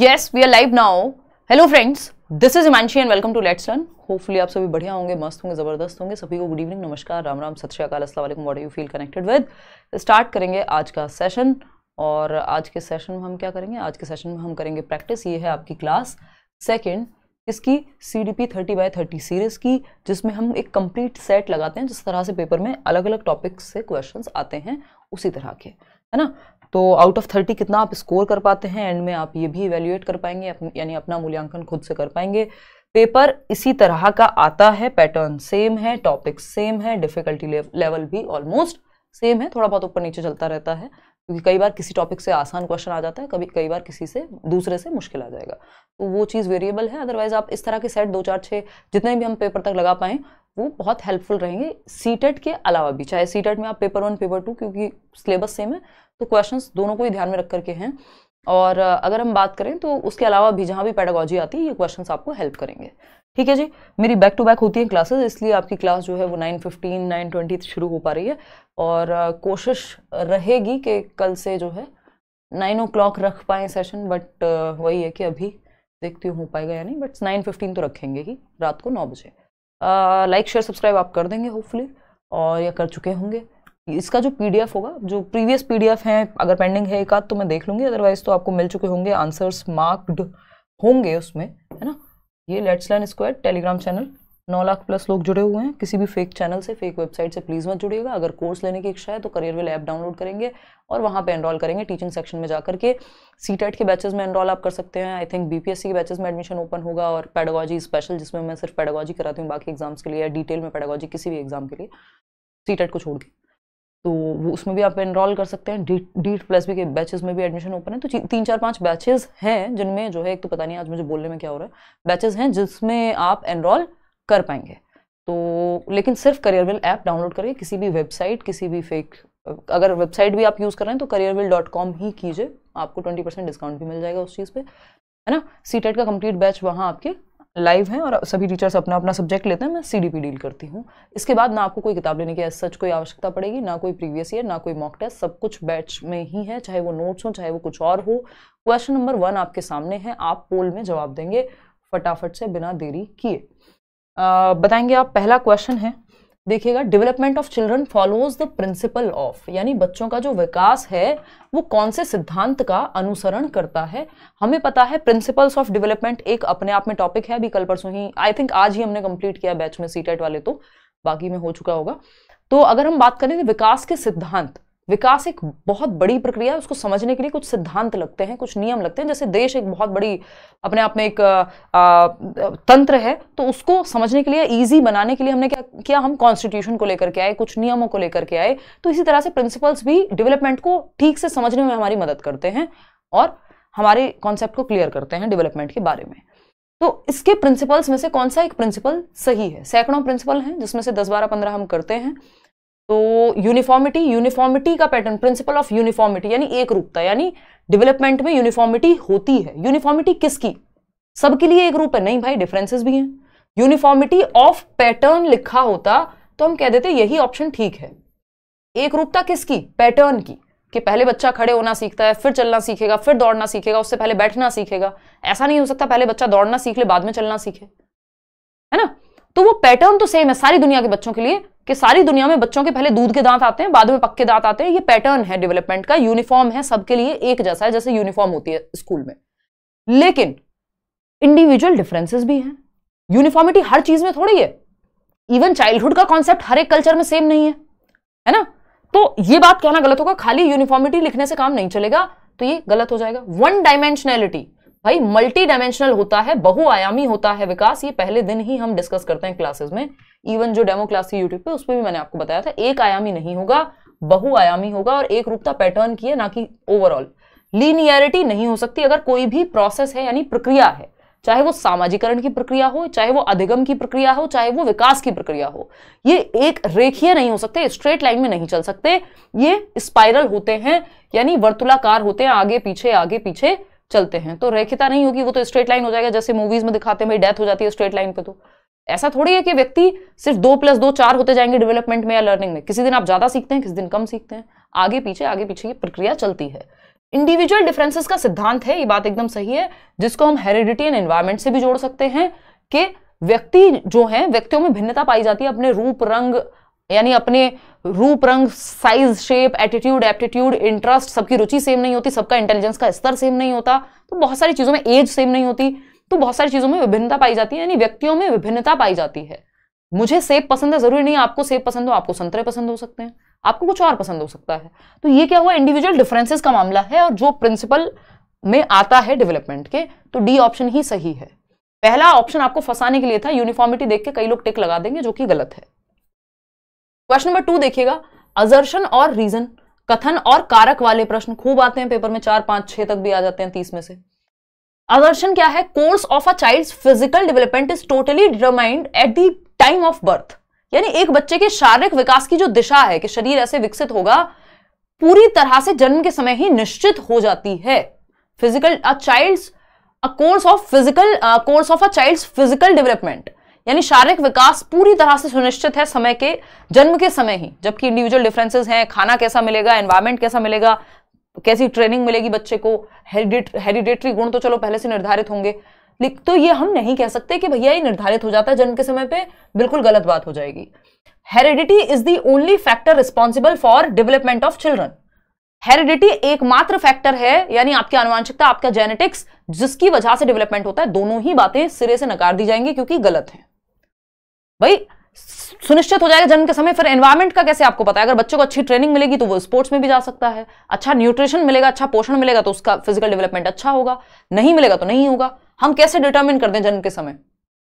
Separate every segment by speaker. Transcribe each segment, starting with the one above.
Speaker 1: yes we are live now hello friends this is Himanshi and welcome to let's learn hopefully आप सभी बढ़िया होंगे मस्त होंगे जबरदस्त होंगे सभी को गुड इवनिंग नमस्कार राम राम सत श्रीकाल what you feel connected with start करेंगे आज का सेशन और आज के सेशन में हम क्या करेंगे आज के सेशन में हम करेंगे प्रैक्टिस ये है आपकी क्लास सेकेंड इसकी C D P thirty by thirty series की जिसमें हम एक कंप्लीट सेट लगाते हैं जिस तरह से पेपर में अलग अलग टॉपिक्स से क्वेश्चंस आते हैं उसी तरह के है ना तो आउट ऑफ थर्टी कितना आप स्कोर कर पाते हैं एंड में आप ये भी इवेल्युएट कर पाएंगे यानी अपना मूल्यांकन खुद से कर पाएंगे पेपर इसी तरह का आता है पैटर्न सेम है टॉपिक सेम है डिफिकल्टी लेवल भी ऑलमोस्ट सेम है थोड़ा बहुत ऊपर नीचे चलता रहता है क्योंकि कई बार किसी टॉपिक से आसान क्वेश्चन आ जाता है कभी कई बार किसी से दूसरे से मुश्किल आ जाएगा तो वो चीज़ वेरिएबल है अदरवाइज आप इस तरह के सेट दो चार छः जितने भी हम पेपर तक लगा पाएँ वो बहुत हेल्पफुल रहेंगे सी e के अलावा भी चाहे सी e में आप पेपर वन पेपर टू क्योंकि सिलेबस सेम है तो क्वेश्चंस दोनों को ही ध्यान में रख करके हैं और अगर हम बात करें तो उसके अलावा भी जहाँ भी पैडागोजी आती है ये क्वेश्चंस आपको हेल्प करेंगे ठीक है जी मेरी बैक टू बैक होती है क्लासेस इसलिए आपकी क्लास जो है वो नाइन फिफ्टीन नाइन ट्वेंटी शुरू हो पा रही है और कोशिश रहेगी कि कल से जो है नाइन ओ रख पाए सेशन बट वही है कि अभी देखती हूँ हो पाएगा या नहीं बट नाइन फिफ्टीन तो रखेंगे ही रात को नौ बजे लाइक शेयर सब्सक्राइब आप कर देंगे होपफुली और या कर चुके होंगे इसका जो पीडीएफ होगा जो प्रीवियस पीडीएफ हैं अगर पेंडिंग है एक आध तो मैं देख लूंगी अदरवाइज तो आपको मिल चुके होंगे आंसर्स मार्क्ड होंगे उसमें है ना ये let's line square telegram channel नौ लाख प्लस लोग जुड़े हुए हैं किसी भी फेक चैनल से फेक वेबसाइट से प्लीज़ मत जुड़िएगा अगर कोर्स लेने की इच्छा है तो करियर वेल ऐप डाउनलोड करेंगे और वहाँ पे एनरोल करेंगे टीचिंग सेक्शन में जाकर के सी टेट e के बैचेस में एनरोल आप कर सकते हैं आई थिंक बीपीएससी के बैचेस में एडमिशन ओपन होगा और पैडोगॉजी स्पेशल जिसमें मैं सिर्फ पैडोगॉजी कराती हूँ बाकी एग्जाम्स के लिए या डिटेल में पैडोगॉजी किसी भी एग्जाम के लिए सी टेट e को छोड़ के तो वो उसमें भी आप एनरोल कर सकते हैं डीट डी प्लस भी के बैचेस में भी एडमिशन ओपन है तो तीन चार पांच बैचेस हैं जिनमें जो है एक तो पता नहीं आज मुझे बोलने में क्या हो रहा है बैचेस हैं जिसमें आप एनरोल कर पाएंगे तो लेकिन सिर्फ करियर विल ऐप डाउनलोड करिए किसी भी वेबसाइट किसी भी फेक अगर वेबसाइट भी आप यूज़ कर रहे हैं तो करियर विल डॉट कॉम ही कीजिए आपको ट्वेंटी परसेंट डिस्काउंट भी मिल जाएगा उस चीज़ पर है ना सी का कंप्लीट बैच वहाँ आपके लाइव हैं और सभी टीचर्स अपना अपना सब्जेक्ट लेते हैं मैं सी डील करती हूँ इसके बाद ना आपको कोई किताब लेने की सच कोई आवश्यकता पड़ेगी ना कोई प्रीवियस ईयर ना कोई मॉक टेस्ट सब कुछ बैच में ही है चाहे वो नोट्स हो चाहे वो कुछ और हो क्वेश्चन नंबर वन आपके सामने है आप पोल में जवाब देंगे फटाफट से बिना देरी किए बताएंगे आप पहला क्वेश्चन है देखिएगा development of children follows the principle of यानी बच्चों का जो विकास है वो कौन से सिद्धांत का अनुसरण करता है हमें पता है प्रिंसिपल्स ऑफ डेवलपमेंट एक अपने आप में टॉपिक है अभी कल परसों ही आई थिंक आज ही हमने कंप्लीट किया बैच में सीटेट e वाले तो बाकी में हो चुका होगा तो अगर हम बात करें विकास के सिद्धांत विकास एक बहुत बड़ी प्रक्रिया है उसको समझने के लिए कुछ सिद्धांत लगते हैं कुछ नियम लगते हैं जैसे देश एक बहुत बड़ी अपने आप में एक आ, तंत्र है तो उसको समझने के लिए इजी बनाने के लिए हमने क्या किया हम कॉन्स्टिट्यूशन को लेकर के आए कुछ नियमों को लेकर के आए तो इसी तरह से प्रिंसिपल्स भी डेवलपमेंट को ठीक से समझने में हमारी मदद करते हैं और हमारे कॉन्सेप्ट को क्लियर करते हैं डेवलपमेंट के बारे में तो इसके प्रिंसिपल्स में से कौन सा एक प्रिंसिपल सही है सैकड़ों प्रिंसिपल हैं जिसमें से दस बारह पंद्रह हम करते हैं तो यूनिफॉर्मिटी यूनिफॉर्मिटी का पैटर्न प्रिंसिपल ऑफ यूनिफॉर्मिटी यानी एक रूपता यानी डेवलपमेंट में यूनिफॉर्मिटी होती है यूनिफॉर्मिटी किसकी सबके लिए एक रूप है नहीं भाई डिफरेंसेस भी हैं यूनिफॉर्मिटी ऑफ पैटर्न लिखा होता तो हम कह देते यही ऑप्शन ठीक है एक रूपता किसकी पैटर्न की कि पहले बच्चा खड़े होना सीखता है फिर चलना सीखेगा फिर दौड़ना सीखेगा उससे पहले बैठना सीखेगा ऐसा नहीं हो सकता पहले बच्चा दौड़ना सीख ले बाद में चलना सीखे है ना तो वो पैटर्न तो सेम है सारी दुनिया के बच्चों के लिए कि सारी दुनिया में बच्चों के पहले दूध के दांत आते हैं बाद में पक्के दांत आते हैं ये पैटर्न है डेवलपमेंट का यूनिफॉर्म है सबके लिए एक जैसा है जैसे यूनिफॉर्म होती है स्कूल में लेकिन इंडिविजुअल डिफरेंसेस भी हैं यूनिफॉर्मिटी हर चीज में थोड़ी है इवन चाइल्डहुड का कॉन्सेप्ट हर एक कल्चर में सेम नहीं है है ना तो ये बात कहना गलत होगा खाली यूनिफॉर्मिटी लिखने से काम नहीं चलेगा तो ये गलत हो जाएगा वन डायमेंशनैलिटी भाई मल्टी डायमेंशनल होता है बहुआयामी होता है विकास ये पहले दिन ही हम डिस्कस करते हैं क्लासेस में इवन जो डेमो क्लास थी यूट्यूब पे उस पर भी मैंने आपको बताया था एक आयामी नहीं होगा बहुआयामी होगा और एक रूपता पैटर्न की है ना कि ओवरऑल लीनियरिटी नहीं हो सकती अगर कोई भी प्रोसेस है यानी प्रक्रिया है चाहे वो सामाजिकरण की प्रक्रिया हो चाहे वो अधिगम की प्रक्रिया हो चाहे वो विकास की प्रक्रिया हो ये एक रेखीय नहीं हो सकते स्ट्रेट लाइन में नहीं चल सकते ये स्पाइरल होते हैं यानी वर्तुलाकार होते हैं आगे पीछे आगे पीछे चलते हैं तो रेखिता नहीं होगी वो तो स्ट्रेट लाइन हो जाएगा जैसे मूवीज में दिखाते हैं भाई डेथ हो जाती है स्ट्रेट लाइन पे तो ऐसा थोड़ी है कि व्यक्ति सिर्फ दो प्लस दो चार होते जाएंगे डेवलपमेंट में या लर्निंग में किसी दिन आप ज़्यादा सीखते हैं किसी दिन कम सीखते हैं आगे पीछे आगे पीछे ये प्रक्रिया चलती है इंडिविजुअल डिफरेंसेस का सिद्धांत है ये बात एकदम सही है जिसको हम हेरिडिटी एंड एनवायरमेंट से भी जोड़ सकते हैं कि व्यक्ति जो है व्यक्तियों में भिन्नता पाई जाती है अपने रूप रंग यानी अपने रूप रंग size shape attitude aptitude interest सबकी रुचि सेम नहीं होती सबका इंटेलिजेंस का स्तर सेम नहीं होता तो बहुत सारी चीज़ों में एज सेम नहीं होती तो बहुत सारी चीज़ों में विभिन्नता पाई जाती है यानी व्यक्तियों में विभिन्नता पाई जाती है मुझे सेब पसंद है ज़रूरी नहीं आपको सेब पसंद हो आपको संतरे पसंद हो सकते हैं आपको कुछ और पसंद हो सकता है तो ये क्या हुआ इंडिविजुअल डिफरेंसेस का मामला है और जो प्रिंसिपल में आता है डेवलपमेंट के तो डी ऑप्शन ही सही है पहला ऑप्शन आपको फंसाने के लिए था यूनिफॉर्मिटी देख के कई लोग टिक लगा देंगे जो कि गलत है क्वेश्चन नंबर टू देखिएगा अजर्शन और रीजन कथन और कारक वाले प्रश्न खूब आते हैं पेपर में चार पांच छह तक भी आ जाते हैं तीस में से अदर्शन क्या है course of a child physical development is totally determined at the time of birth यानी एक बच्चे के शारीरिक विकास की जो दिशा है कि शरीर ऐसे विकसित होगा पूरी तरह से जन्म के समय ही निश्चित हो जाती है physical a child a course of physical course of a child physical development यानी शारीरिक विकास पूरी तरह से सुनिश्चित है समय के जन्म के समय ही जबकि इंडिविजुअल डिफरेंसेस हैं खाना कैसा मिलेगा एनवायरमेंट कैसा मिलेगा तो कैसी ट्रेनिंग मिलेगी बच्चे को हेरिडेटरी गुण तो चलो पहले से निर्धारित होंगे लिख तो ये हम नहीं कह सकते कि भैया ये निर्धारित हो जाता है जन्म के समय पे बिल्कुल गलत बात हो जाएगी heredity is the only factor responsible for development of children heredity एकमात्र फैक्टर है यानी आपकी अनुवांशिकता आपका जेनेटिक्स जिसकी वजह से डेवलपमेंट होता है दोनों ही बातें सिरे से नकार दी जाएंगी क्योंकि गलत है भाई सुनिश्चित हो जाएगा जन्म के समय फिर एनवायरमेंट का कैसे आपको पता है अगर बच्चों को अच्छी ट्रेनिंग मिलेगी तो वो स्पोर्ट्स में भी जा सकता है अच्छा न्यूट्रिशन मिलेगा अच्छा पोषण मिलेगा तो उसका फिजिकल डेवलपमेंट अच्छा होगा नहीं मिलेगा तो नहीं होगा हम कैसे डिटर्मिन कर दें जन्म के समय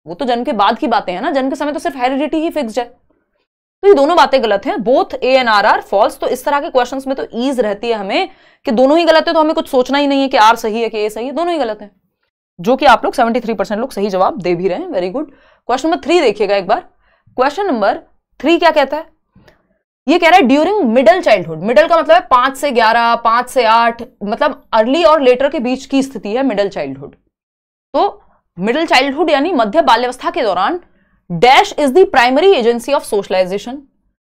Speaker 1: वो तो जन्म के बाद की बातें हैं ना जन्म के समय तो सिर्फ हेरिडिटी ही फिक्स है तो ये दोनों बातें गलत हैं both A and R are false तो इस तरह के क्वेश्चन में तो ईज रहती है हमें कि दोनों ही गलत है तो हमें कुछ सोचना ही नहीं है कि आर सही है कि ए सही है दोनों ही गलत है जो कि आप लोग 73 परसेंट लोग सही जवाब दे भी रहे हैं very good question number three देखिएगा एक बार क्वेश्चन नंबर थ्री क्या कहता है ये कह रहा है ड्यूरिंग मिडल चाइल्डहुड मिडल का मतलब है पांच से ग्यारह पांच से आठ मतलब अर्ली और लेटर के बीच की स्थिति है मिडल चाइल्डहुड तो मिडल चाइल्डहुड यानी मध्य बाल्यवस्था के दौरान dash is the primary agency of socialisation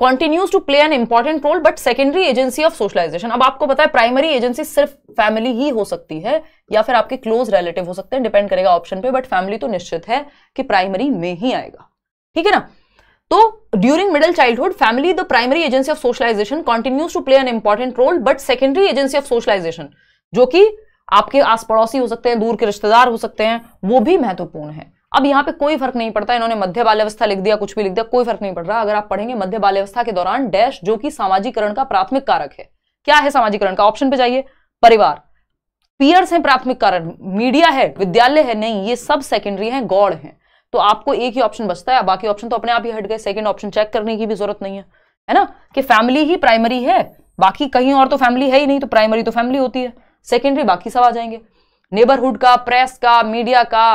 Speaker 1: continues to play an important role but secondary agency of socialisation अब आपको पता है प्राइमरी एजेंसी सिर्फ फैमिली ही हो सकती है या फिर आपके क्लोज रिलेटिव हो सकते हैं डिपेंड करेगा ऑप्शन पे बट फैमिली तो निश्चित है कि प्राइमरी में ही आएगा ठीक है ना तो during middle childhood family the primary agency of socialisation continues to play an important role but secondary agency of socialisation जो कि आपके आस पड़ोसी हो सकते हैं दूर के रिश्तेदार हो सकते हैं वो भी महत्वपूर्ण है अब यहाँ पे कोई फर्क नहीं पड़ता इन्होंने मध्य बाल्यवस्था लिख दिया कुछ भी लिख दिया कोई फर्क नहीं पड़ रहा अगर आप पढ़ेंगे मध्य बाल्यवस्था के दौरान डैश जो कि सामाजिकरण का प्राथमिक कारक है क्या है सामाजिकरण का ऑप्शन पे जाइए परिवार पियर्स हैं प्राथमिक कारण मीडिया है विद्यालय है नहीं ये सब सेकेंडरी है गौड़ है तो आपको एक ही ऑप्शन बचता है बाकी ऑप्शन तो अपने आप ही हट गए सेकेंड ऑप्शन चेक करने की भी जरूरत नहीं है है ना कि फैमिली ही प्राइमरी है बाकी कहीं और तो फैमिली है ही नहीं तो प्राइमरी तो फैमिली होती है सेकेंडरी बाकी सब आ जाएंगे नेबरहुड का प्रेस का मीडिया का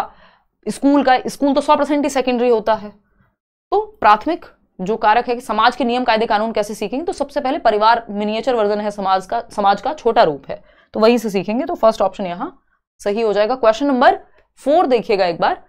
Speaker 1: स्कूल का स्कूल तो सौ परसेंट ही सेकेंडरी होता है तो प्राथमिक जो कारक है कि समाज के नियम कायदे कानून कैसे सीखेंगे तो सबसे पहले परिवार मिनिएचर वर्जन है समाज का समाज का छोटा रूप है तो वहीं से सीखेंगे तो फर्स्ट ऑप्शन यहाँ सही हो जाएगा क्वेश्चन नंबर फोर देखिएगा एक बार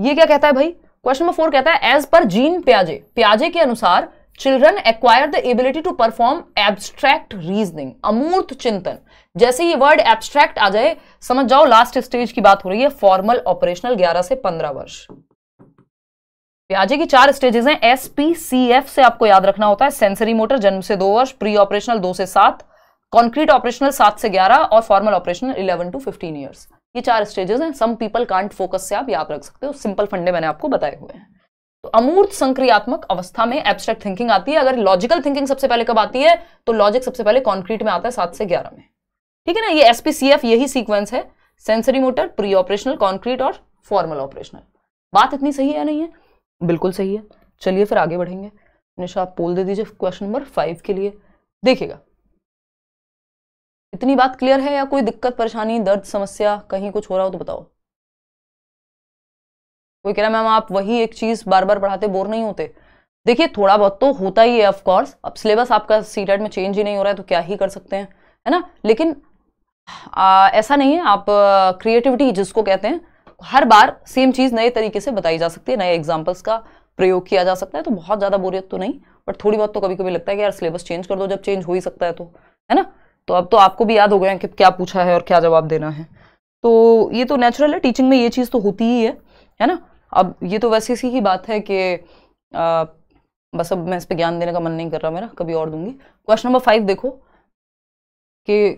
Speaker 1: ये क्या कहता है भाई क्वेश्चन नंबर फोर कहता है एज पर जीन प्याजे प्याजे के अनुसार children acquire the ability to perform abstract reasoning अमूर्त चिंतन जैसे ये वर्ड एब्स्ट्रैक्ट आ जाए समझ जाओ लास्ट स्टेज की बात हो रही है फॉर्मल ऑपरेशनल 11 से 15 वर्ष प्याजे की चार स्टेजेस हैं एस पी सी एफ से आपको याद रखना होता है सेंसरी मोटर जन्म से दो वर्ष प्री ऑपरेशनल दो से सात कॉन्क्रीट ऑपरेशनल सात से ग्यारह और formal operational eleven to fifteen years ये चार स्टेजेस हैं सम पीपल कांट फोकस से आप याद रख सकते हो सिंपल फंडे मैंने आपको बताए हुए हैं तो अमूर्त संक्रियात्मक अवस्था में एब्स्ट्रैक्ट थिंकिंग आती है अगर लॉजिकल थिंकिंग सबसे पहले कब आती है तो लॉजिक सबसे पहले कॉन्क्रीट में आता है सात से ग्यारह में ठीक है ना ये एसपीसीएफ यही सीक्वेंस है sensory motor pre operational concrete और फॉर्मल ऑपरेशनल बात इतनी सही है नहीं है बिल्कुल सही है चलिए फिर आगे बढ़ेंगे निशा आप पोल दे दीजिए क्वेश्चन नंबर फाइव के लिए देखिएगा इतनी बात क्लियर है या कोई दिक्कत परेशानी दर्द समस्या कहीं कुछ हो रहा हो तो बताओ कोई कह रहा मैम आप वही एक चीज बार बार पढ़ाते बोर नहीं होते देखिए थोड़ा बहुत तो होता ही है कोर्स अब सिलेबस आपका सी में चेंज ही नहीं हो रहा है तो क्या ही कर सकते हैं है ना लेकिन आ, ऐसा नहीं है आप क्रिएटिविटी जिसको कहते हैं हर बार सेम चीज़ नए तरीके से बताई जा सकती है नए एग्जाम्पल्स का प्रयोग किया जा सकता है तो बहुत ज़्यादा बोरियत तो नहीं बट थोड़ी बहुत तो कभी कभी लगता है कि यार सिलेबस चेंज कर दो जब चेंज हो ही सकता है तो है ना तो अब तो आपको भी याद हो गया कि क्या पूछा है और क्या जवाब देना है तो ये तो नेचुरल है टीचिंग में ये चीज़ तो होती ही है है ना अब ये तो वैसे सी ही बात है कि आ, बस अब मैं इस पर ज्ञान देने का मन नहीं कर रहा मेरा कभी और दूंगी क्वेश्चन नंबर फाइव देखो कि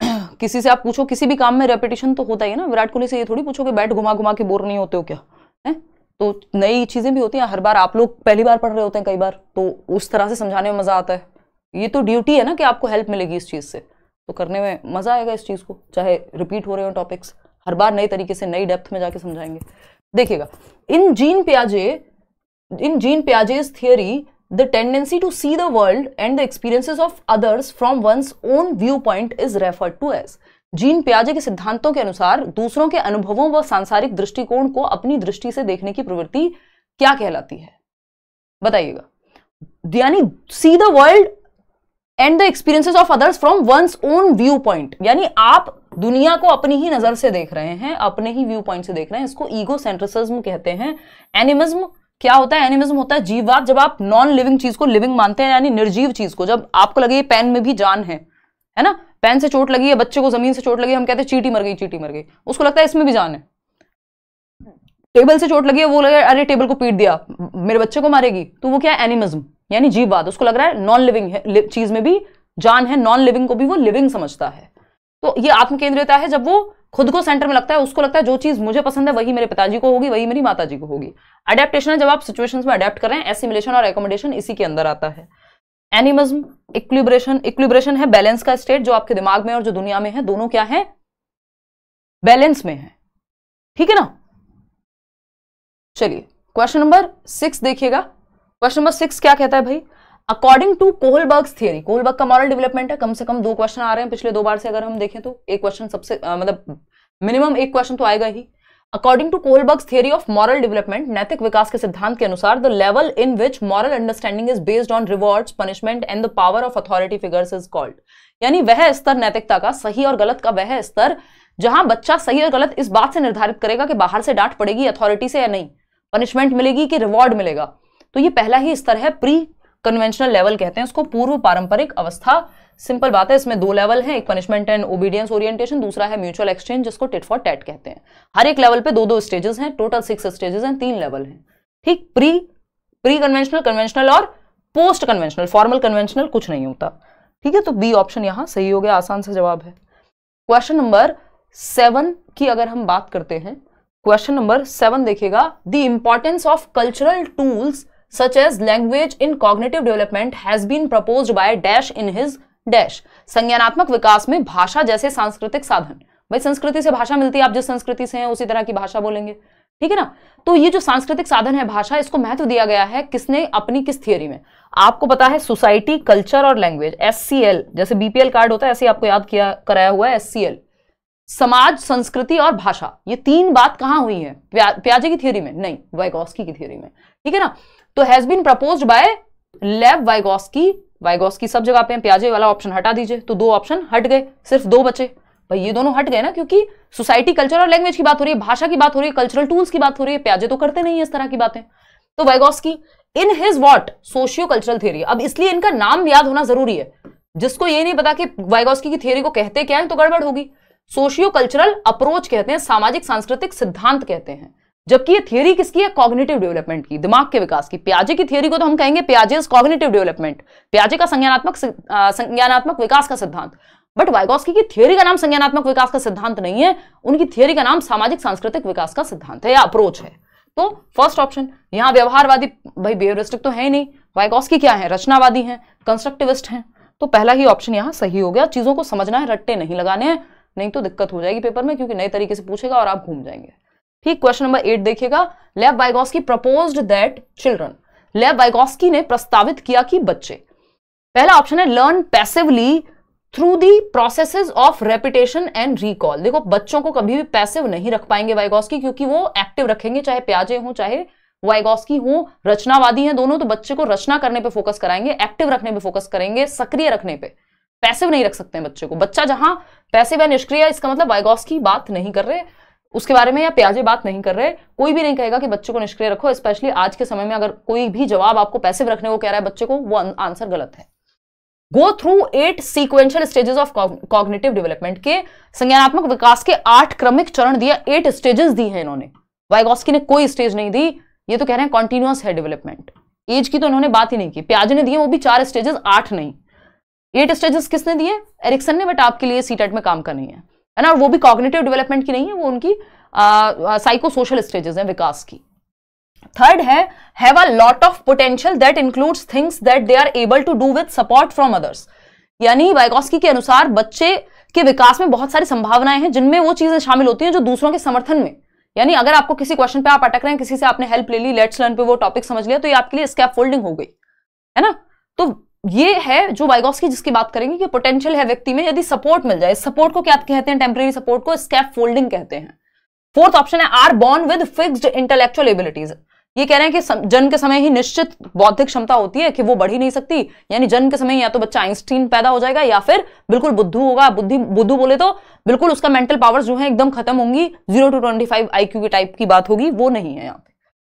Speaker 1: किसी से आप पूछो किसी भी काम में रेपिटेशन तो होता ही है ना विराट कोहली से ये थोड़ी पूछो कि बैट घुमा घुमा के बोर नहीं होते हो क्या है तो नई चीज़ें भी होती हैं हर बार आप लोग पहली बार पढ़ रहे होते हैं कई बार तो उस तरह से समझाने में मज़ा आता है ये तो ड्यूटी है ना कि आपको हेल्प मिलेगी इस चीज़ से तो करने में मज़ा आएगा इस चीज़ को चाहे रिपीट हो रहे हो टॉपिक्स हर बार नए तरीके से नई डेप्थ में जाके समझाएंगे देखिएगा इन gene प्याजे in gene प्याजेज theory tendency to C the world and the experiences of others from one's own view point is referred to S gene प्याजे के सिद्धांतों के अनुसार दूसरों के अनुभवों व सांसारिक दृष्टिकोण को अपनी दृष्टि से देखने की प्रवृत्ति क्या कहलाती है बताइएगा यानी see the world and the experiences of others from one's own view point यानी आप दुनिया को अपनी ही नजर से देख रहे हैं अपने ही व्यू पॉइंट से देख रहे हैं इसको ईगो सेंट्रिसिज्म कहते हैं एनिमिज्म क्या होता है एनिमिज्म होता है जीववाद जब आप नॉन लिविंग चीज को लिविंग मानते हैं यानी निर्जीव चीज को जब आपको लगे पेन में भी जान है है ना पेन से चोट लगी है बच्चे को जमीन से चोट लगी हम कहते हैं चीटी मर गई चीटी मर गई उसको लगता है इसमें भी जान है टेबल से चोट लगी है वो लगे अरे टेबल को पीट दिया मेरे बच्चे को मारेगी तो वो क्या एनिमिज्म यानी जीववाद उसको लग रहा है नॉन लिविंग चीज में भी जान है नॉन लिविंग को भी वो लिविंग समझता है तो ये आत्मकेंद्रियता है जब वो खुद को सेंटर में लगता है उसको लगता है जो चीज मुझे पसंद है वही मेरे पिताजी को होगी वही मेरी माताजी को होगी अडेप्टेशन है जब आप सिचुएशंस में अडेप्ट कर रहे हैं और एकोमोडेशन इसी के अंदर आता है एनिमिज्म इक्विब्रेशन इक्विब्रेशन है बैलेंस का स्टेट जो आपके दिमाग में और जो दुनिया में है दोनों क्या है बैलेंस में है ठीक है ना चलिए क्वेश्चन नंबर सिक्स देखिएगा क्वेश्चन नंबर सिक्स क्या कहता है भाई according to Kohlberg theory Kohlberg का मॉरल डेवलपमेंट है कम से कम दो क्वेश्चन आ रहे हैं पिछले दो बार से अगर हम देखें तो एक क्वेश्चन सबसे आ, मतलब मिनिमम एक क्वेश्चन तो आएगा ही according to Kohlberg theory of moral development नैतिक विकास के सिद्धांत के अनुसार the level in which moral understanding is based on reward punishment and the power of authority figures is called यानी वह स्तर नैतिकता का सही और गलत का वह स्तर जहां बच्चा सही और गलत इस बात से निर्धारित करेगा कि बाहर से डांट पड़ेगी अथॉरिटी से या नहीं पनिशमेंट मिलेगी कि रिवॉर्ड मिलेगा तो ये पहला ही स्तर है प्री कन्वेंशनल लेवल कहते हैं उसको पूर्व पारंपरिक अवस्था सिंपल बात है इसमें दो लेवल है एक पनिशमेंट एंड ओबीडियंस ओरिएंटेशन दूसरा है म्यूचुअल एक्सचेंज जिसको टिट फॉर टेट कहते हैं हर एक लेवल पे दो दो स्टेजेस हैं टोटल सिक्स स्टेजेस हैं तीन लेवल हैं ठीक प्री प्री कन्वेंशनल कन्वेंशनल और पोस्ट कन्वेंशनल फॉर्मल कन्वेंशनल कुछ नहीं होता ठीक है तो बी ऑप्शन यहाँ सही हो गया आसान सा जवाब है क्वेश्चन नंबर सेवन की अगर हम बात करते हैं क्वेश्चन नंबर सेवन देखेगा the importance of cultural tools such as language in cognitive development has been proposed by dash in his dash संज्ञानात्मक विकास में भाषा जैसे सांस्कृतिक साधन भाई संस्कृति से भाषा मिलती है आप जिस संस्कृति से हैं उसी तरह की भाषा बोलेंगे ठीक है ना तो ये जो सांस्कृतिक साधन है भाषा इसको महत्व दिया गया है किसने अपनी किस थियोरी में आपको पता है सोसाइटी कल्चर और लैंग्वेज एस जैसे बीपीएल कार्ड होता है ऐसे आपको याद किया कराया हुआ है एस समाज संस्कृति और भाषा ये तीन बात कहां हुई है प्या, प्याजे की थियोरी में नहीं वाइगोस्की की थियोरी में ठीक है ना तो has been propose by Lev Vygotsky Vygotsky सब जगह पे प्याजे वाला ऑप्शन हटा दीजिए तो दो ऑप्शन हट गए सिर्फ दो बचे भाई ये दोनों हट गए ना क्योंकि सोसाइटी कल्चर और लैंग्वेज की बात हो रही है भाषा की बात हो रही है कल्चरल टूल्स की बात हो रही है प्याजे तो करते नहीं है इस तरह की बातें तो Vygotsky in his what socio cultural theory अब इसलिए इनका नाम याद होना जरूरी है जिसको ये नहीं पता कि वाइगोस्की की थियरी को कहते क्या है तो गड़बड़ होगी सोशियो कल्चरल अप्रोच कहते हैं सामाजिक सांस्कृतिक सिद्धांत कहते हैं जबकि ये थियोरी किसकी है कॉग्नेटिव डेवलपमेंट की दिमाग के विकास की प्याजे की थियोरी को तो हम कहेंगे प्याजे कॉग्नेटिव डेवलपमेंट प्याजे का संज्ञानात्मक संज्ञानात्मक विकास का सिद्धांत बट वाइगोस्की की थियोरी का नाम संज्ञानात्मक विकास का सिद्धांत नहीं है उनकी थियोरी का नाम सामाजिक सांस्कृतिक विकास का सिद्धांत है या अप्रोच है तो फर्स्ट ऑप्शन यहां व्यवहारवादी भाई बेहरिस्टिक तो है ही नहीं वाइगोस्की क्या है रचनावादी है कंस्ट्रक्टिविस्ट है तो पहला ही ऑप्शन यहां सही हो गया चीज़ों को समझना है रट्टे नहीं लगाने हैं नहीं तो दिक्कत हो जाएगी पेपर में क्योंकि नए तरीके से पूछेगा और आप घूम जाएंगे ठीक क्वेश्चन नंबर एट देखिएगा लेव बाइगोस्की प्रपोज दैट चिल्ड्रन लेव बाइगोस्की ने प्रस्तावित किया कि बच्चे पहला ऑप्शन है learn passively through the process of repetition and recall देखो बच्चों को कभी भी पैसिव नहीं रख पाएंगे वाइगोस्की क्योंकि वो एक्टिव रखेंगे चाहे प्याजे हों चाहे वाइगोस्की हो रचनावादी हैं दोनों तो बच्चे को रचना करने पे फोकस कराएंगे एक्टिव रखने पे फोकस करेंगे सक्रिय रखने पे पैसिव नहीं रख सकते हैं बच्चे को बच्चा जहां पैसिव है निष्क्रिय इसका मतलब वाइगोस्की बात नहीं कर रहे उसके बारे में या प्याजे बात नहीं कर रहे कोई भी नहीं कहेगा कि बच्चों को निष्क्रिय रखो स्पेशली आज के समय में अगर कोई भी जवाब आपको पैसे रखने को कह रहा है बच्चे को वो आंसर गलत है go through eight sequential stages of cognitive development के संज्ञानात्मक विकास के आठ क्रमिक चरण दिया एट स्टेजेस दी है इन्होंने वाइगोस्की ने कोई स्टेज नहीं दी ये तो कह रहे हैं कॉन्टिन्यूस है डेवलपमेंट एज की तो इन्होंने बात ही नहीं की प्याजे ने दिए वो भी चार स्टेजेस आठ नहीं एट स्टेजेस किसने दिए एरिक्सन ने बट आपके लिए सीटेट e में काम करनी है है ना वो भी कॉग्नेटिव डेवलपमेंट की नहीं है वो उनकी साइको सोशल स्टेजेस हैं विकास की थर्ड है have a lot of potential that includes things that they are able to do with support from others यानी वाइकॉस्की के अनुसार बच्चे के विकास में बहुत सारी संभावनाएं हैं जिनमें वो चीजें शामिल होती हैं जो दूसरों के समर्थन में यानी अगर आपको किसी क्वेश्चन पे आप अटक रहे हैं किसी से आपने हेल्प ले ली लेट्स लर्न पे वो टॉपिक समझ लिया तो ये आपके लिए स्कैप फोल्डिंग हो गई है ना तो ये है जो की जिसकी बात करेंगे कि पोटेंशियल है व्यक्ति में यदि सपोर्ट मिल जाए सपोर्ट को क्या कहते हैं टेम्प्रेरी सपोर्ट को स्कैप फोल्डिंग कहते हैं फोर्थ ऑप्शन है are born with fixed intellectual abilities ये कह रहे हैं कि जन्म के समय ही निश्चित बौद्धिक क्षमता होती है कि वो बढ़ ही नहीं सकती यानी जन्म के समय या तो बच्चा आइंस्टीन पैदा हो जाएगा या फिर बिल्कुल बुद्धू होगा बुद्धि बुद्धू बोले तो बिल्कुल उसका मेंटल पावर्स जो है एकदम खत्म होंगी zero to twenty five IQ की टाइप की बात होगी वो नहीं है यहाँ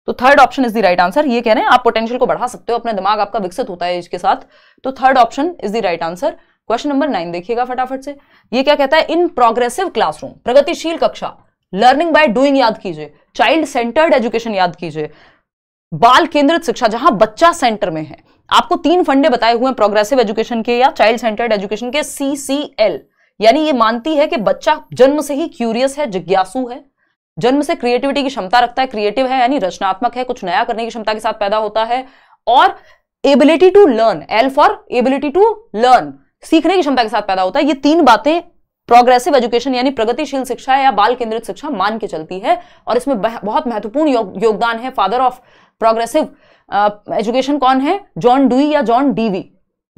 Speaker 1: तो third option is the right answer ये कह रहे हैं आप पोटेंशियल को बढ़ा सकते हो अपना दिमाग आपका विकसित होता है इसके साथ तो third option is the right answer question number nine देखिएगा फटाफट से ये क्या कहता है इन प्रोग्रेसिव क्लासरूम प्रगतिशील कक्षा लर्निंग बाय डूइंग याद कीजिए चाइल्ड सेंटर्ड एजुकेशन याद कीजिए बाल केंद्रित शिक्षा जहां बच्चा सेंटर में है आपको तीन फंडे बताए हुए हैं प्रोग्रेसिव एजुकेशन के या चाइल्ड सेंटर्ड एजुकेशन के सी सी एल यानी ये मानती है कि बच्चा जन्म से ही क्यूरियस है जिज्ञासु है जन्म से क्रिएटिविटी की क्षमता रखता है क्रिएटिव है यानी रचनात्मक है कुछ नया करने की क्षमता के साथ पैदा होता है और ability to learn L for ability to learn सीखने की क्षमता के साथ पैदा होता है ये तीन बातें प्रोग्रेसिव एजुकेशन यानी प्रगतिशील शिक्षा या बाल केंद्रित शिक्षा मान के चलती है और इसमें बहुत महत्वपूर्ण यो, योगदान है फादर ऑफ प्रोग्रेसिव एजुकेशन कौन है जॉन डुई या जॉन डीवी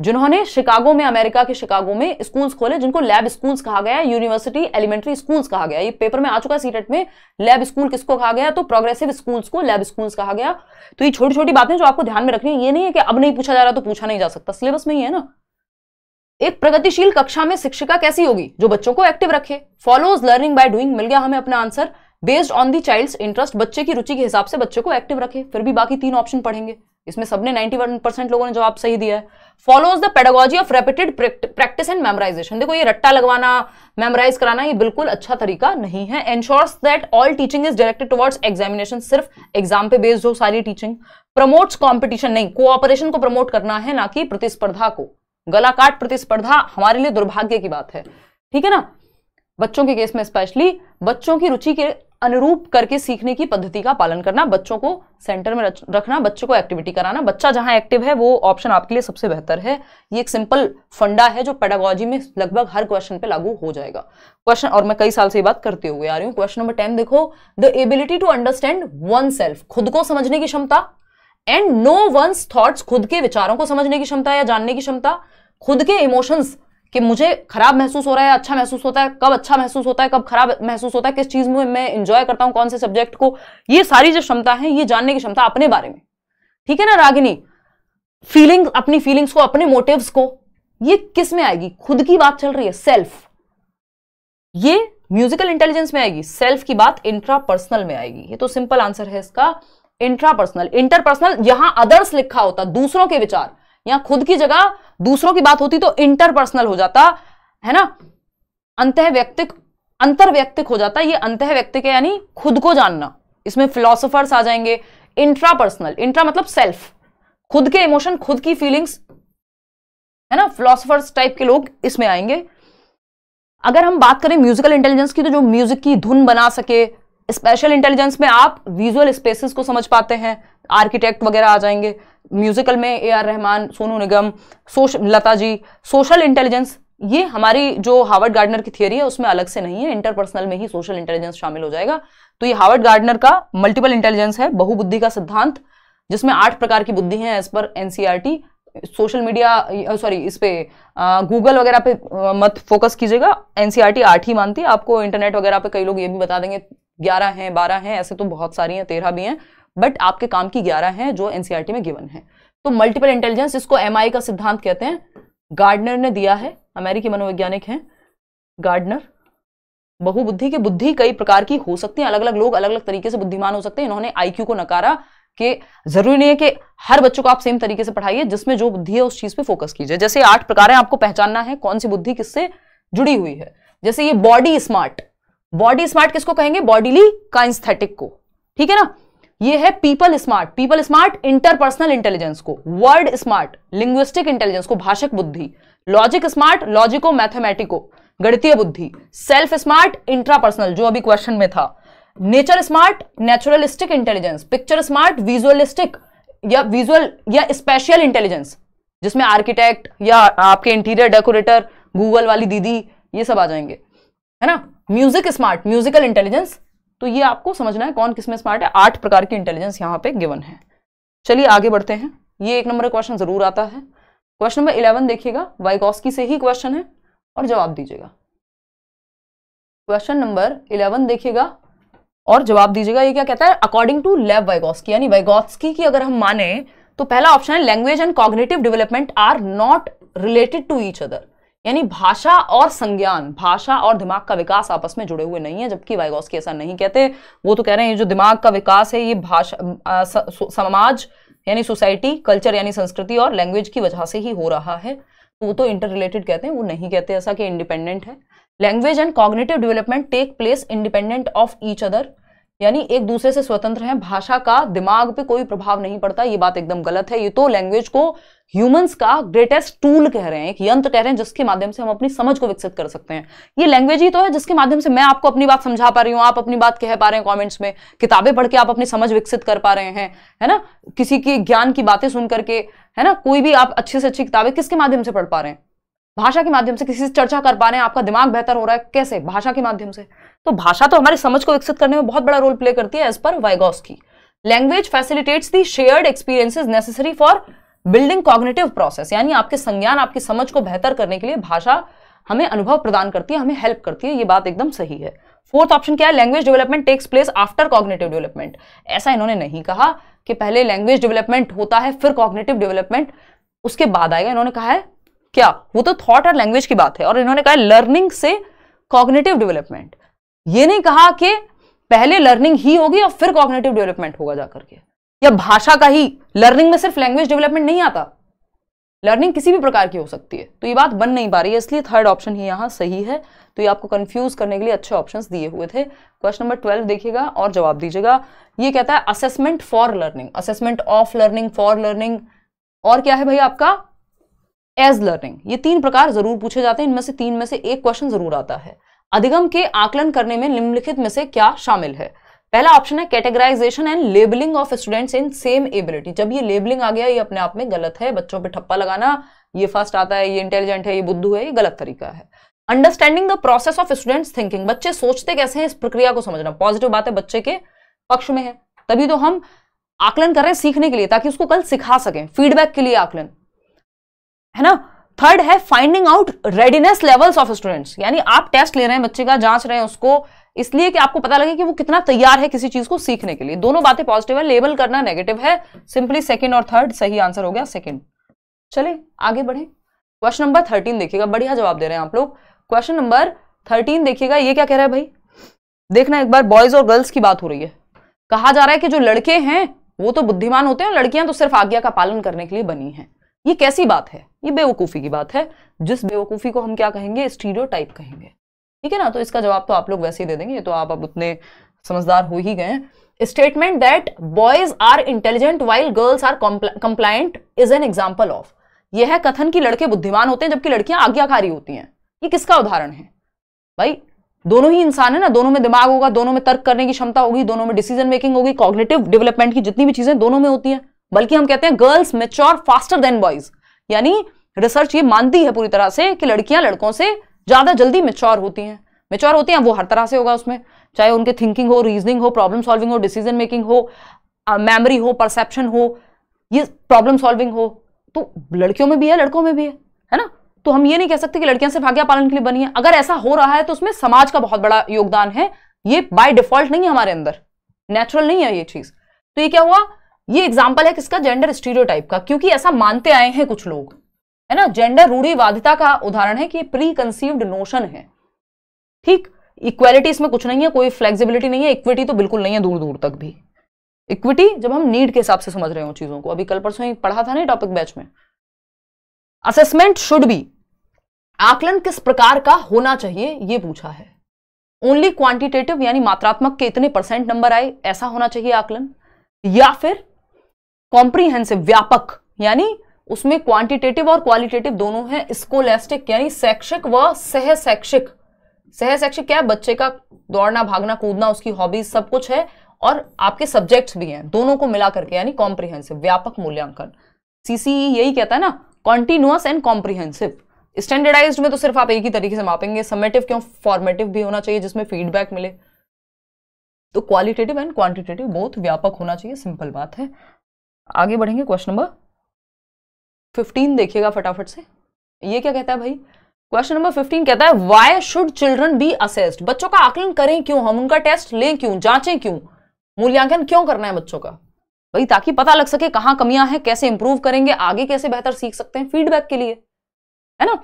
Speaker 1: जिन्होंने शिकागो में अमेरिका के शिकागो में स्कूल्स खोले जिनको लैब स्कूल्स कहा गया यूनिवर्सिटी एलिमेंट्री स्कूल्स कहा गया ये पेपर में आ चुका सीटेट में लैब स्कूल किसको कहा गया तो प्रोग्रेसिव स्कूल्स को लैब स्कूल्स कहा गया तो ये छोटी छोटी बातें जो आपको ध्यान में रखनी है ये नहीं है कि अब नहीं पूछा जा रहा तो पूछा नहीं जा सकता सिलेबस में ही है ना एक प्रगतिशील कक्षा में शिक्षिका कैसी होगी जो बच्चों को एक्टिव रखे फॉलोज लर्निंग बाय डूइंग मिल गया हमें अपना answer based on the child interest बच्चे की रुचि के हिसाब से बच्चे को एक्टिव रखे फिर भी बाकी तीन ऑप्शन पढ़ेंगे इसमें सबने 91 परसेंट लोगों ने जवाब सही दिया है follows the pedagogy of repeated practice and memorisation देखो ये रट्टा लगवाना मेमोराइज कराना ये बिल्कुल अच्छा तरीका नहीं है ensures that all teaching is directed towards examination सिर्फ एग्जाम पे बेस्ड हो सारी टीचिंग प्रमोट्स कॉम्पिटिशन नहीं कोऑपरेशन को प्रमोट करना है ना कि प्रतिस्पर्धा को गला काट प्रतिस्पर्धा हमारे लिए दुर्भाग्य की बात है ठीक है ना बच्चों के केस में स्पेशली बच्चों की रुचि के अनुरूप करके सीखने की पद्धति का पालन करना बच्चों को सेंटर में रखना बच्चों को एक्टिविटी कराना बच्चा जहां एक्टिव है वो ऑप्शन आपके लिए सबसे बेहतर है ये एक सिंपल फंडा है जो पेडागोजी में लगभग हर क्वेश्चन पे लागू हो जाएगा क्वेश्चन और मैं कई साल से बात करते हुए आ रही हूँ क्वेश्चन नंबर टेन देखो the ability to understand oneself खुद को समझने की क्षमता एंड नो वंस थॉट्स खुद के विचारों को समझने की क्षमता या जानने की क्षमता खुद के इमोशंस कि मुझे खराब महसूस हो रहा है अच्छा महसूस होता है कब अच्छा महसूस होता है कब खराब महसूस होता है किस चीज में मैं इंजॉय करता हूं कौन से सब्जेक्ट को ये सारी जो क्षमता है ये जानने की क्षमता अपने बारे में ठीक है ना रागिनी फीलिंग अपनी फीलिंग्स को अपने मोटिव्स को ये किस में आएगी खुद की बात चल रही है सेल्फ ये म्यूजिकल इंटेलिजेंस में आएगी सेल्फ की बात इंट्रापर्सनल में आएगी ये तो सिंपल आंसर है इसका इंट्रापर्सनल इंटरपर्सनल यहां अदर्स लिखा होता दूसरों के विचार यहां खुद की जगह दूसरों की बात होती तो इंटरपर्सनल हो जाता है ना अंत व्यक्तिक अंतर व्यक्तिक हो जाता ये अंत व्यक्तिक है यानी खुद को जानना इसमें फिलोसोफर्स आ जाएंगे इंट्रापर्सनल इंट्रा मतलब सेल्फ खुद के इमोशन खुद की फीलिंग्स है ना फिलोसफर्स टाइप के लोग इसमें आएंगे अगर हम बात करें म्यूजिकल इंटेलिजेंस की तो जो म्यूजिक की धुन बना सके स्पेशल इंटेलिजेंस में आप विजुअल स्पेसिस को समझ पाते हैं आर्किटेक्ट वगैरह आ जाएंगे म्यूजिकल में ए आर रहमान सोनू निगम सोश लता जी सोशल इंटेलिजेंस ये हमारी जो हार्वर्ड गार्डनर की थियोरी है उसमें अलग से नहीं है इंटरपर्सनल में ही सोशल इंटेलिजेंस शामिल हो जाएगा तो ये हार्वर्ड गार्डनर का मल्टीपल इंटेलिजेंस है बहुबुद्धि का सिद्धांत जिसमें आठ प्रकार की बुद्धि है as per NCERT social media sorry इस पे गूगल वगैरह पे मत फोकस कीजिएगा एनसीआरटी e आठ ही मानती है आपको इंटरनेट वगैरह पे कई लोग ये भी बता देंगे ग्यारह हैं बारह हैं ऐसे तो बहुत सारी हैं तेरह भी हैं बट आपके काम की ग्यारह हैं जो एनसीईआरटी e में गिवन है तो मल्टीपल इंटेलिजेंस इसको एमआई का सिद्धांत कहते हैं गार्डनर ने दिया है अमेरिकी मनोवैज्ञानिक हैं गार्डनर बहुबुद्धि की बुद्धि कई प्रकार की हो सकती है अलग अलग लोग अलग अलग तरीके से बुद्धिमान हो सकते हैं इन्होंने आईक्यू को नकारा कि जरूरी नहीं है कि हर बच्चों को आप सेम तरीके से पढ़ाइए जिसमें जो बुद्धि है उस चीज पे फोकस कीजिए जैसे आठ प्रकार है आपको पहचानना है कौन सी बुद्धि किससे जुड़ी हुई है जैसे ये बॉडी स्मार्ट बॉडी स्मार्ट किसको कहेंगे बॉडीली काइंस्थेटिक को ठीक है ना ये है people smart people smart interpersonal intelligence को वर्ड स्मार्ट लिंग्विस्टिक इंटेलिजेंस को भाषक बुद्धि लॉजिक स्मार्ट लॉजिको मैथमेटिको गणितीय बुद्धि सेल्फ स्मार्ट इंट्रापर्सनल जो अभी क्वेश्चन में था nature smart naturalistic intelligence picture smart visualistic या विजुअल या स्पेशल इंटेलिजेंस जिसमें आर्किटेक्ट या आपके इंटीरियर डेकोरेटर गूगल वाली दीदी ये सब आ जाएंगे है ना म्यूजिक स्मार्ट म्यूजिकल इंटेलिजेंस तो ये आपको समझना है कौन किसमें स्मार्ट है आठ प्रकार की इंटेलिजेंस यहाँ पे गिवन है चलिए आगे बढ़ते हैं ये एक नंबर क्वेश्चन जरूर आता है क्वेश्चन नंबर इलेवन देखिएगा वाइकॉस्की से ही क्वेश्चन है और जवाब दीजिएगा क्वेश्चन नंबर इलेवन देखिएगा और जवाब दीजिएगा ये क्या कहता है अकॉर्डिंग टू लेव वाइगॉस्की यानी वाइगॉस्की की अगर हम माने तो पहला ऑप्शन है language and cognitive development are not related to each other यानी भाषा और संज्ञान भाषा और दिमाग का विकास आपस में जुड़े हुए नहीं है जबकि वाइगोस्की ऐसा नहीं कहते वो तो कह रहे हैं जो दिमाग का विकास है ये भाषा समाज यानी सोसाइटी कल्चर यानी संस्कृति और लैंग्वेज की वजह से ही हो रहा है तो वो तो इंटर रिलेटेड कहते हैं वो नहीं कहते ऐसा कि इंडिपेंडेंट है language and cognitive development take place independent of each other यानी एक दूसरे से स्वतंत्र हैं भाषा का दिमाग पे कोई प्रभाव नहीं पड़ता ये बात एकदम गलत है ये तो लैंग्वेज को ह्यूमंस का ग्रेटेस्ट टूल कह रहे हैं एक यंत्र कह रहे हैं जिसके माध्यम से हम अपनी समझ को विकसित कर सकते हैं ये लैंग्वेज ही तो है जिसके माध्यम से मैं आपको अपनी बात समझा पा रही हूँ आप अपनी बात कह पा रहे हैं कॉमेंट्स में किताबें पढ़ के आप अपनी समझ विकसित कर पा रहे हैं है ना किसी के ज्ञान की बातें सुन करके है ना कोई भी आप अच्छी से अच्छी किताबें किसके माध्यम से पढ़ पा रहे हैं भाषा के माध्यम से किसी से चर्चा कर पा रहे हैं आपका दिमाग बेहतर हो रहा है कैसे भाषा के माध्यम से तो भाषा तो हमारी समझ को विकसित करने में बहुत बड़ा रोल प्ले करती है एज पर वाइगॉस की language facilitates the shared experiences necessary for building cognitive process यानी आपके संज्ञान आपकी समझ को बेहतर करने के लिए भाषा हमें अनुभव प्रदान करती है हमें हेल्प करती है ये बात एकदम सही है फोर्थ ऑप्शन क्या है language development takes place after cognitive development ऐसा इन्होंने नहीं कहा कि पहले लैंग्वेज डेवलपमेंट होता है फिर कॉग्नेटिव डेवलपमेंट उसके बाद आएगा इन्होंने कहा है क्या वो तो थॉट और लैंग्वेज की बात है और इन्होंने कहा लर्निंग से कॉग्नेटिव डेवलपमेंट ये नहीं कहा कि पहले लर्निंग ही होगी और फिर कॉग्नेटिव डेवलपमेंट होगा जाकर के या भाषा का ही लर्निंग में सिर्फ लैंग्वेज डेवलपमेंट नहीं आता लर्निंग किसी भी प्रकार की हो सकती है तो ये बात बन नहीं पा रही है इसलिए थर्ड ऑप्शन ही यहाँ सही है तो ये आपको कंफ्यूज करने के लिए अच्छे ऑप्शन दिए हुए थे क्वेश्चन नंबर ट्वेल्व देखिएगा और जवाब दीजिएगा ये कहता है assessment for learning assessment of learning for learning और क्या है भाई आपका एज लर्निंग ये तीन प्रकार जरूर पूछे जाते हैं इनमें से तीन में से एक क्वेश्चन जरूर आता है अधिगम के आकलन करने में निम्नलिखित में से क्या शामिल है पहला ऑप्शन है categorization and labelling of students in same ability जब ये लेबलिंग आ गया ये अपने आप में गलत है बच्चों पे ठप्पा लगाना ये फर्स्ट आता है ये इंटेलिजेंट है ये बुद्धू है ये गलत तरीका है understanding the process of students thinking बच्चे सोचते कैसे हैं इस प्रक्रिया को समझना पॉजिटिव बात है बच्चे के पक्ष में है तभी तो हम आकलन कर रहे हैं सीखने के लिए ताकि उसको कल सिखा सकें फीडबैक के लिए आकलन है ना थर्ड है finding out readiness levels of students यानी आप टेस्ट ले रहे हैं बच्चे का जांच रहे हैं उसको इसलिए कि आपको पता लगे कि वो कितना तैयार है किसी चीज को सीखने के लिए दोनों बातें पॉजिटिव है लेबल करना नेगेटिव है सिंपली सेकेंड और थर्ड सही आंसर हो गया सेकेंड चले आगे बढ़े क्वेश्चन नंबर थर्टीन देखिएगा बढ़िया जवाब दे रहे हैं आप लोग क्वेश्चन नंबर थर्टीन देखिएगा ये क्या कह रहा है भाई देखना एक बार बॉयज और गर्ल्स की बात हो रही है कहा जा रहा है कि जो लड़के हैं वो तो बुद्धिमान होते हैं और लड़कियां तो सिर्फ आज्ञा का पालन करने के लिए बनी है ये कैसी बात है ये बेवकूफ़ी की बात है जिस बेवकूफ़ी को हम क्या कहेंगे स्टीरियो कहेंगे ठीक है ना तो इसका जवाब तो आप लोग वैसे ही दे देंगे तो आप अब उतने समझदार हो ही गए statement that boys are intelligent while girls are compliant is an example of यह है कथन की लड़के बुद्धिमान होते हैं जबकि लड़कियां आज्ञाकारी होती हैं ये किसका उदाहरण है भाई दोनों ही इंसान है ना दोनों में दिमाग होगा दोनों में तर्क करने की क्षमता होगी दोनों में डिसीजन मेकिंग होगी कॉग्नेटिव डेवलपमेंट की जितनी भी चीजें दोनों में होती हैं बल्कि हम कहते हैं girls mature faster than boys यानी रिसर्च ये मानती है पूरी तरह से कि लड़कियां लड़कों से ज़्यादा जल्दी मेच्योर होती हैं मेच्योर होती हैं वो हर तरह से होगा उसमें चाहे उनके थिंकिंग हो रीजनिंग हो प्रॉब्लम सॉल्विंग हो डिसीजन मेकिंग हो मेमोरी हो परसेप्शन हो ये प्रॉब्लम सॉल्विंग हो तो लड़कियों में भी है लड़कों में भी है है ना तो हम ये नहीं कह सकते कि लड़कियां सिर्फ आज्ञा पालन के लिए बनी है अगर ऐसा हो रहा है तो उसमें समाज का बहुत बड़ा योगदान है ये बाय डिफॉल्ट नहीं है हमारे अंदर नेचुरल नहीं है ये चीज तो ये क्या हुआ ये एग्जाम्पल है किसका जेंडर स्टीरियोटाइप का क्योंकि ऐसा मानते आए हैं कुछ लोग है ना जेंडर रूढ़ीवादिता का उदाहरण है कि प्री कंसीव्ड नोशन है ठीक इक्वेलिटी इसमें कुछ नहीं है कोई फ्लेक्सिबिलिटी नहीं है इक्विटी तो बिल्कुल नहीं है दूर दूर तक भी इक्विटी जब हम नीड के हिसाब से समझ रहे हो चीजों को अभी कल परसों पढ़ा था ना टॉपिक बैच में असेसमेंट शुड बी आकलन किस प्रकार का होना चाहिए ये पूछा है ओनली क्वांटिटेटिव यानी मात्रात्मक के इतने परसेंट नंबर आए ऐसा होना चाहिए आकलन या फिर कॉम्प्रीहेंसिव व्यापक यानी उसमें क्वांटिटेटिव और क्वालिटेटिव दोनों है स्कोलेस्टिक यानी शैक्षिक व सह शैक्षिक सह शैक्षिक क्या है बच्चे का दौड़ना भागना कूदना उसकी हॉबीज सब कुछ है और आपके सब्जेक्ट्स भी हैं दोनों को मिला करके यानी कॉम्प्रिहेंसिव व्यापक मूल्यांकन सीसी e यही कहता है ना कॉन्टिन्यूस एंड कॉम्प्रिहेंसिव स्टैंडर्डाइज में तो सिर्फ आप एक ही तरीके से मापेंगे समेटिव क्यों फॉर्मेटिव भी होना चाहिए जिसमें फीडबैक मिले तो क्वालिटेटिव एंड क्वांटिटेटिव बहुत व्यापक होना चाहिए सिंपल बात है आगे बढ़ेंगे क्वेश्चन नंबर फिफ्टीन देखिएगा फटाफट से ये क्या कहता है भाई क्वेश्चन नंबर फिफ्टीन कहता है why should children be assessed बच्चों का आकलन करें क्यों हम उनका टेस्ट लें क्यों जांचें क्यों मूल्यांकन क्यों करना है बच्चों का भाई ताकि पता लग सके कहाँ कमियां हैं कैसे इंप्रूव करेंगे आगे कैसे बेहतर सीख सकते हैं फीडबैक के लिए है ना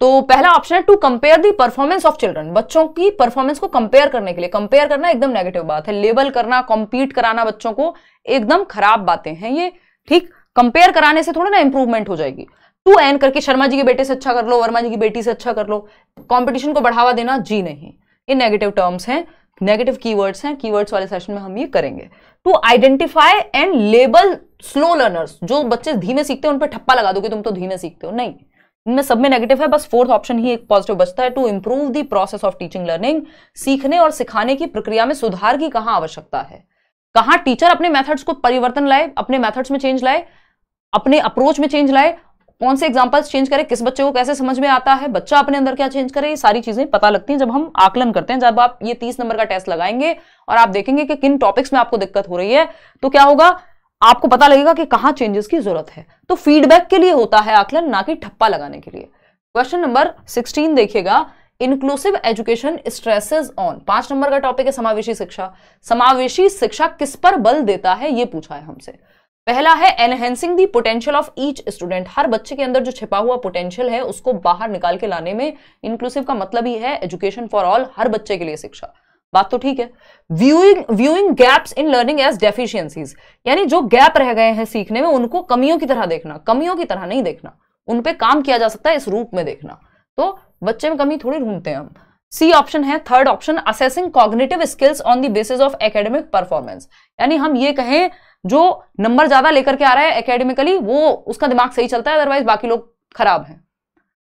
Speaker 1: तो पहला ऑप्शन है to compare the performance of children बच्चों की परफॉर्मेंस को कंपेयर करने के लिए कंपेयर करना एकदम नेगेटिव बात है लेबल करना कॉम्पीट कराना बच्चों को एकदम खराब बातें हैं ये ठीक कंपेयर कराने से थोड़ा ना इंप्रूवमेंट हो जाएगी टू एन करके शर्मा जी के बेटे से अच्छा कर लो वर्मा जी की बेटी से अच्छा कर लो कॉम्पिटिशन को बढ़ावा देना जी नहीं ये नेगेटिव टर्म्स हैं नेगेटिव कीवर्ड्स हैं कीवर्ड्स वाले सेशन में हम ये करेंगे to identify and label slow learners जो बच्चे धीमे सीखते हैं उन पर ठप्पा लगा दो कि तुम तो धीमे सीखते हो नहीं इनमें सब में नेगेटिव है बस फोर्थ ऑप्शन ही एक पॉजिटिव बचता है to improve the process of teaching learning सीखने और सिखाने की प्रक्रिया में सुधार की कहाँ आवश्यकता है कहाँ टीचर अपने मेथड्स को परिवर्तन लाए अपने मेथड्स में चेंज लाए अपने अप्रोच में चेंज लाए कौन से एग्जाम्पल्स चेंज करें किस बच्चे को कैसे समझ में आता है बच्चा अपने अंदर क्या चेंज करे ये सारी चीजें पता लगती हैं जब हम आकलन करते हैं जब आप ये तीस नंबर का टेस्ट लगाएंगे और आप देखेंगे कि किन टॉपिक्स में आपको दिक्कत हो रही है तो क्या होगा आपको पता लगेगा कि कहाँ चेंजेस की जरूरत है तो फीडबैक के लिए होता है आकलन ना कि ठप्पा लगाने के लिए क्वेश्चन नंबर सिक्सटीन देखिएगा इंक्लूसिव एजुकेशन स्ट्रेसेस ऑन पांच नंबर का टॉपिक है समावेशी शिक्षा समावेशी शिक्षा किस पर बल देता है ये पूछा है हमसे पहला है enhancing the potential of each student हर बच्चे के अंदर जो छिपा हुआ पोटेंशियल है उसको बाहर निकाल के लाने में इंक्लूसिव का मतलब ही है एजुकेशन फॉर ऑल हर बच्चे के लिए शिक्षा बात तो ठीक है viewing viewing gaps in learning as deficiencies यानी जो गैप रह गए हैं सीखने में उनको कमियों की तरह देखना कमियों की तरह नहीं देखना उनपे काम किया जा सकता है इस रूप में देखना तो बच्चे में कमी थोड़ी ढूंढते हैं हम सी ऑप्शन है third option assessing cognitive skills on the basis of academic performance यानी हम ये कहें जो नंबर ज्यादा लेकर के आ रहा है एकेडमिकली वो उसका दिमाग सही चलता है अदरवाइज बाकी लोग खराब हैं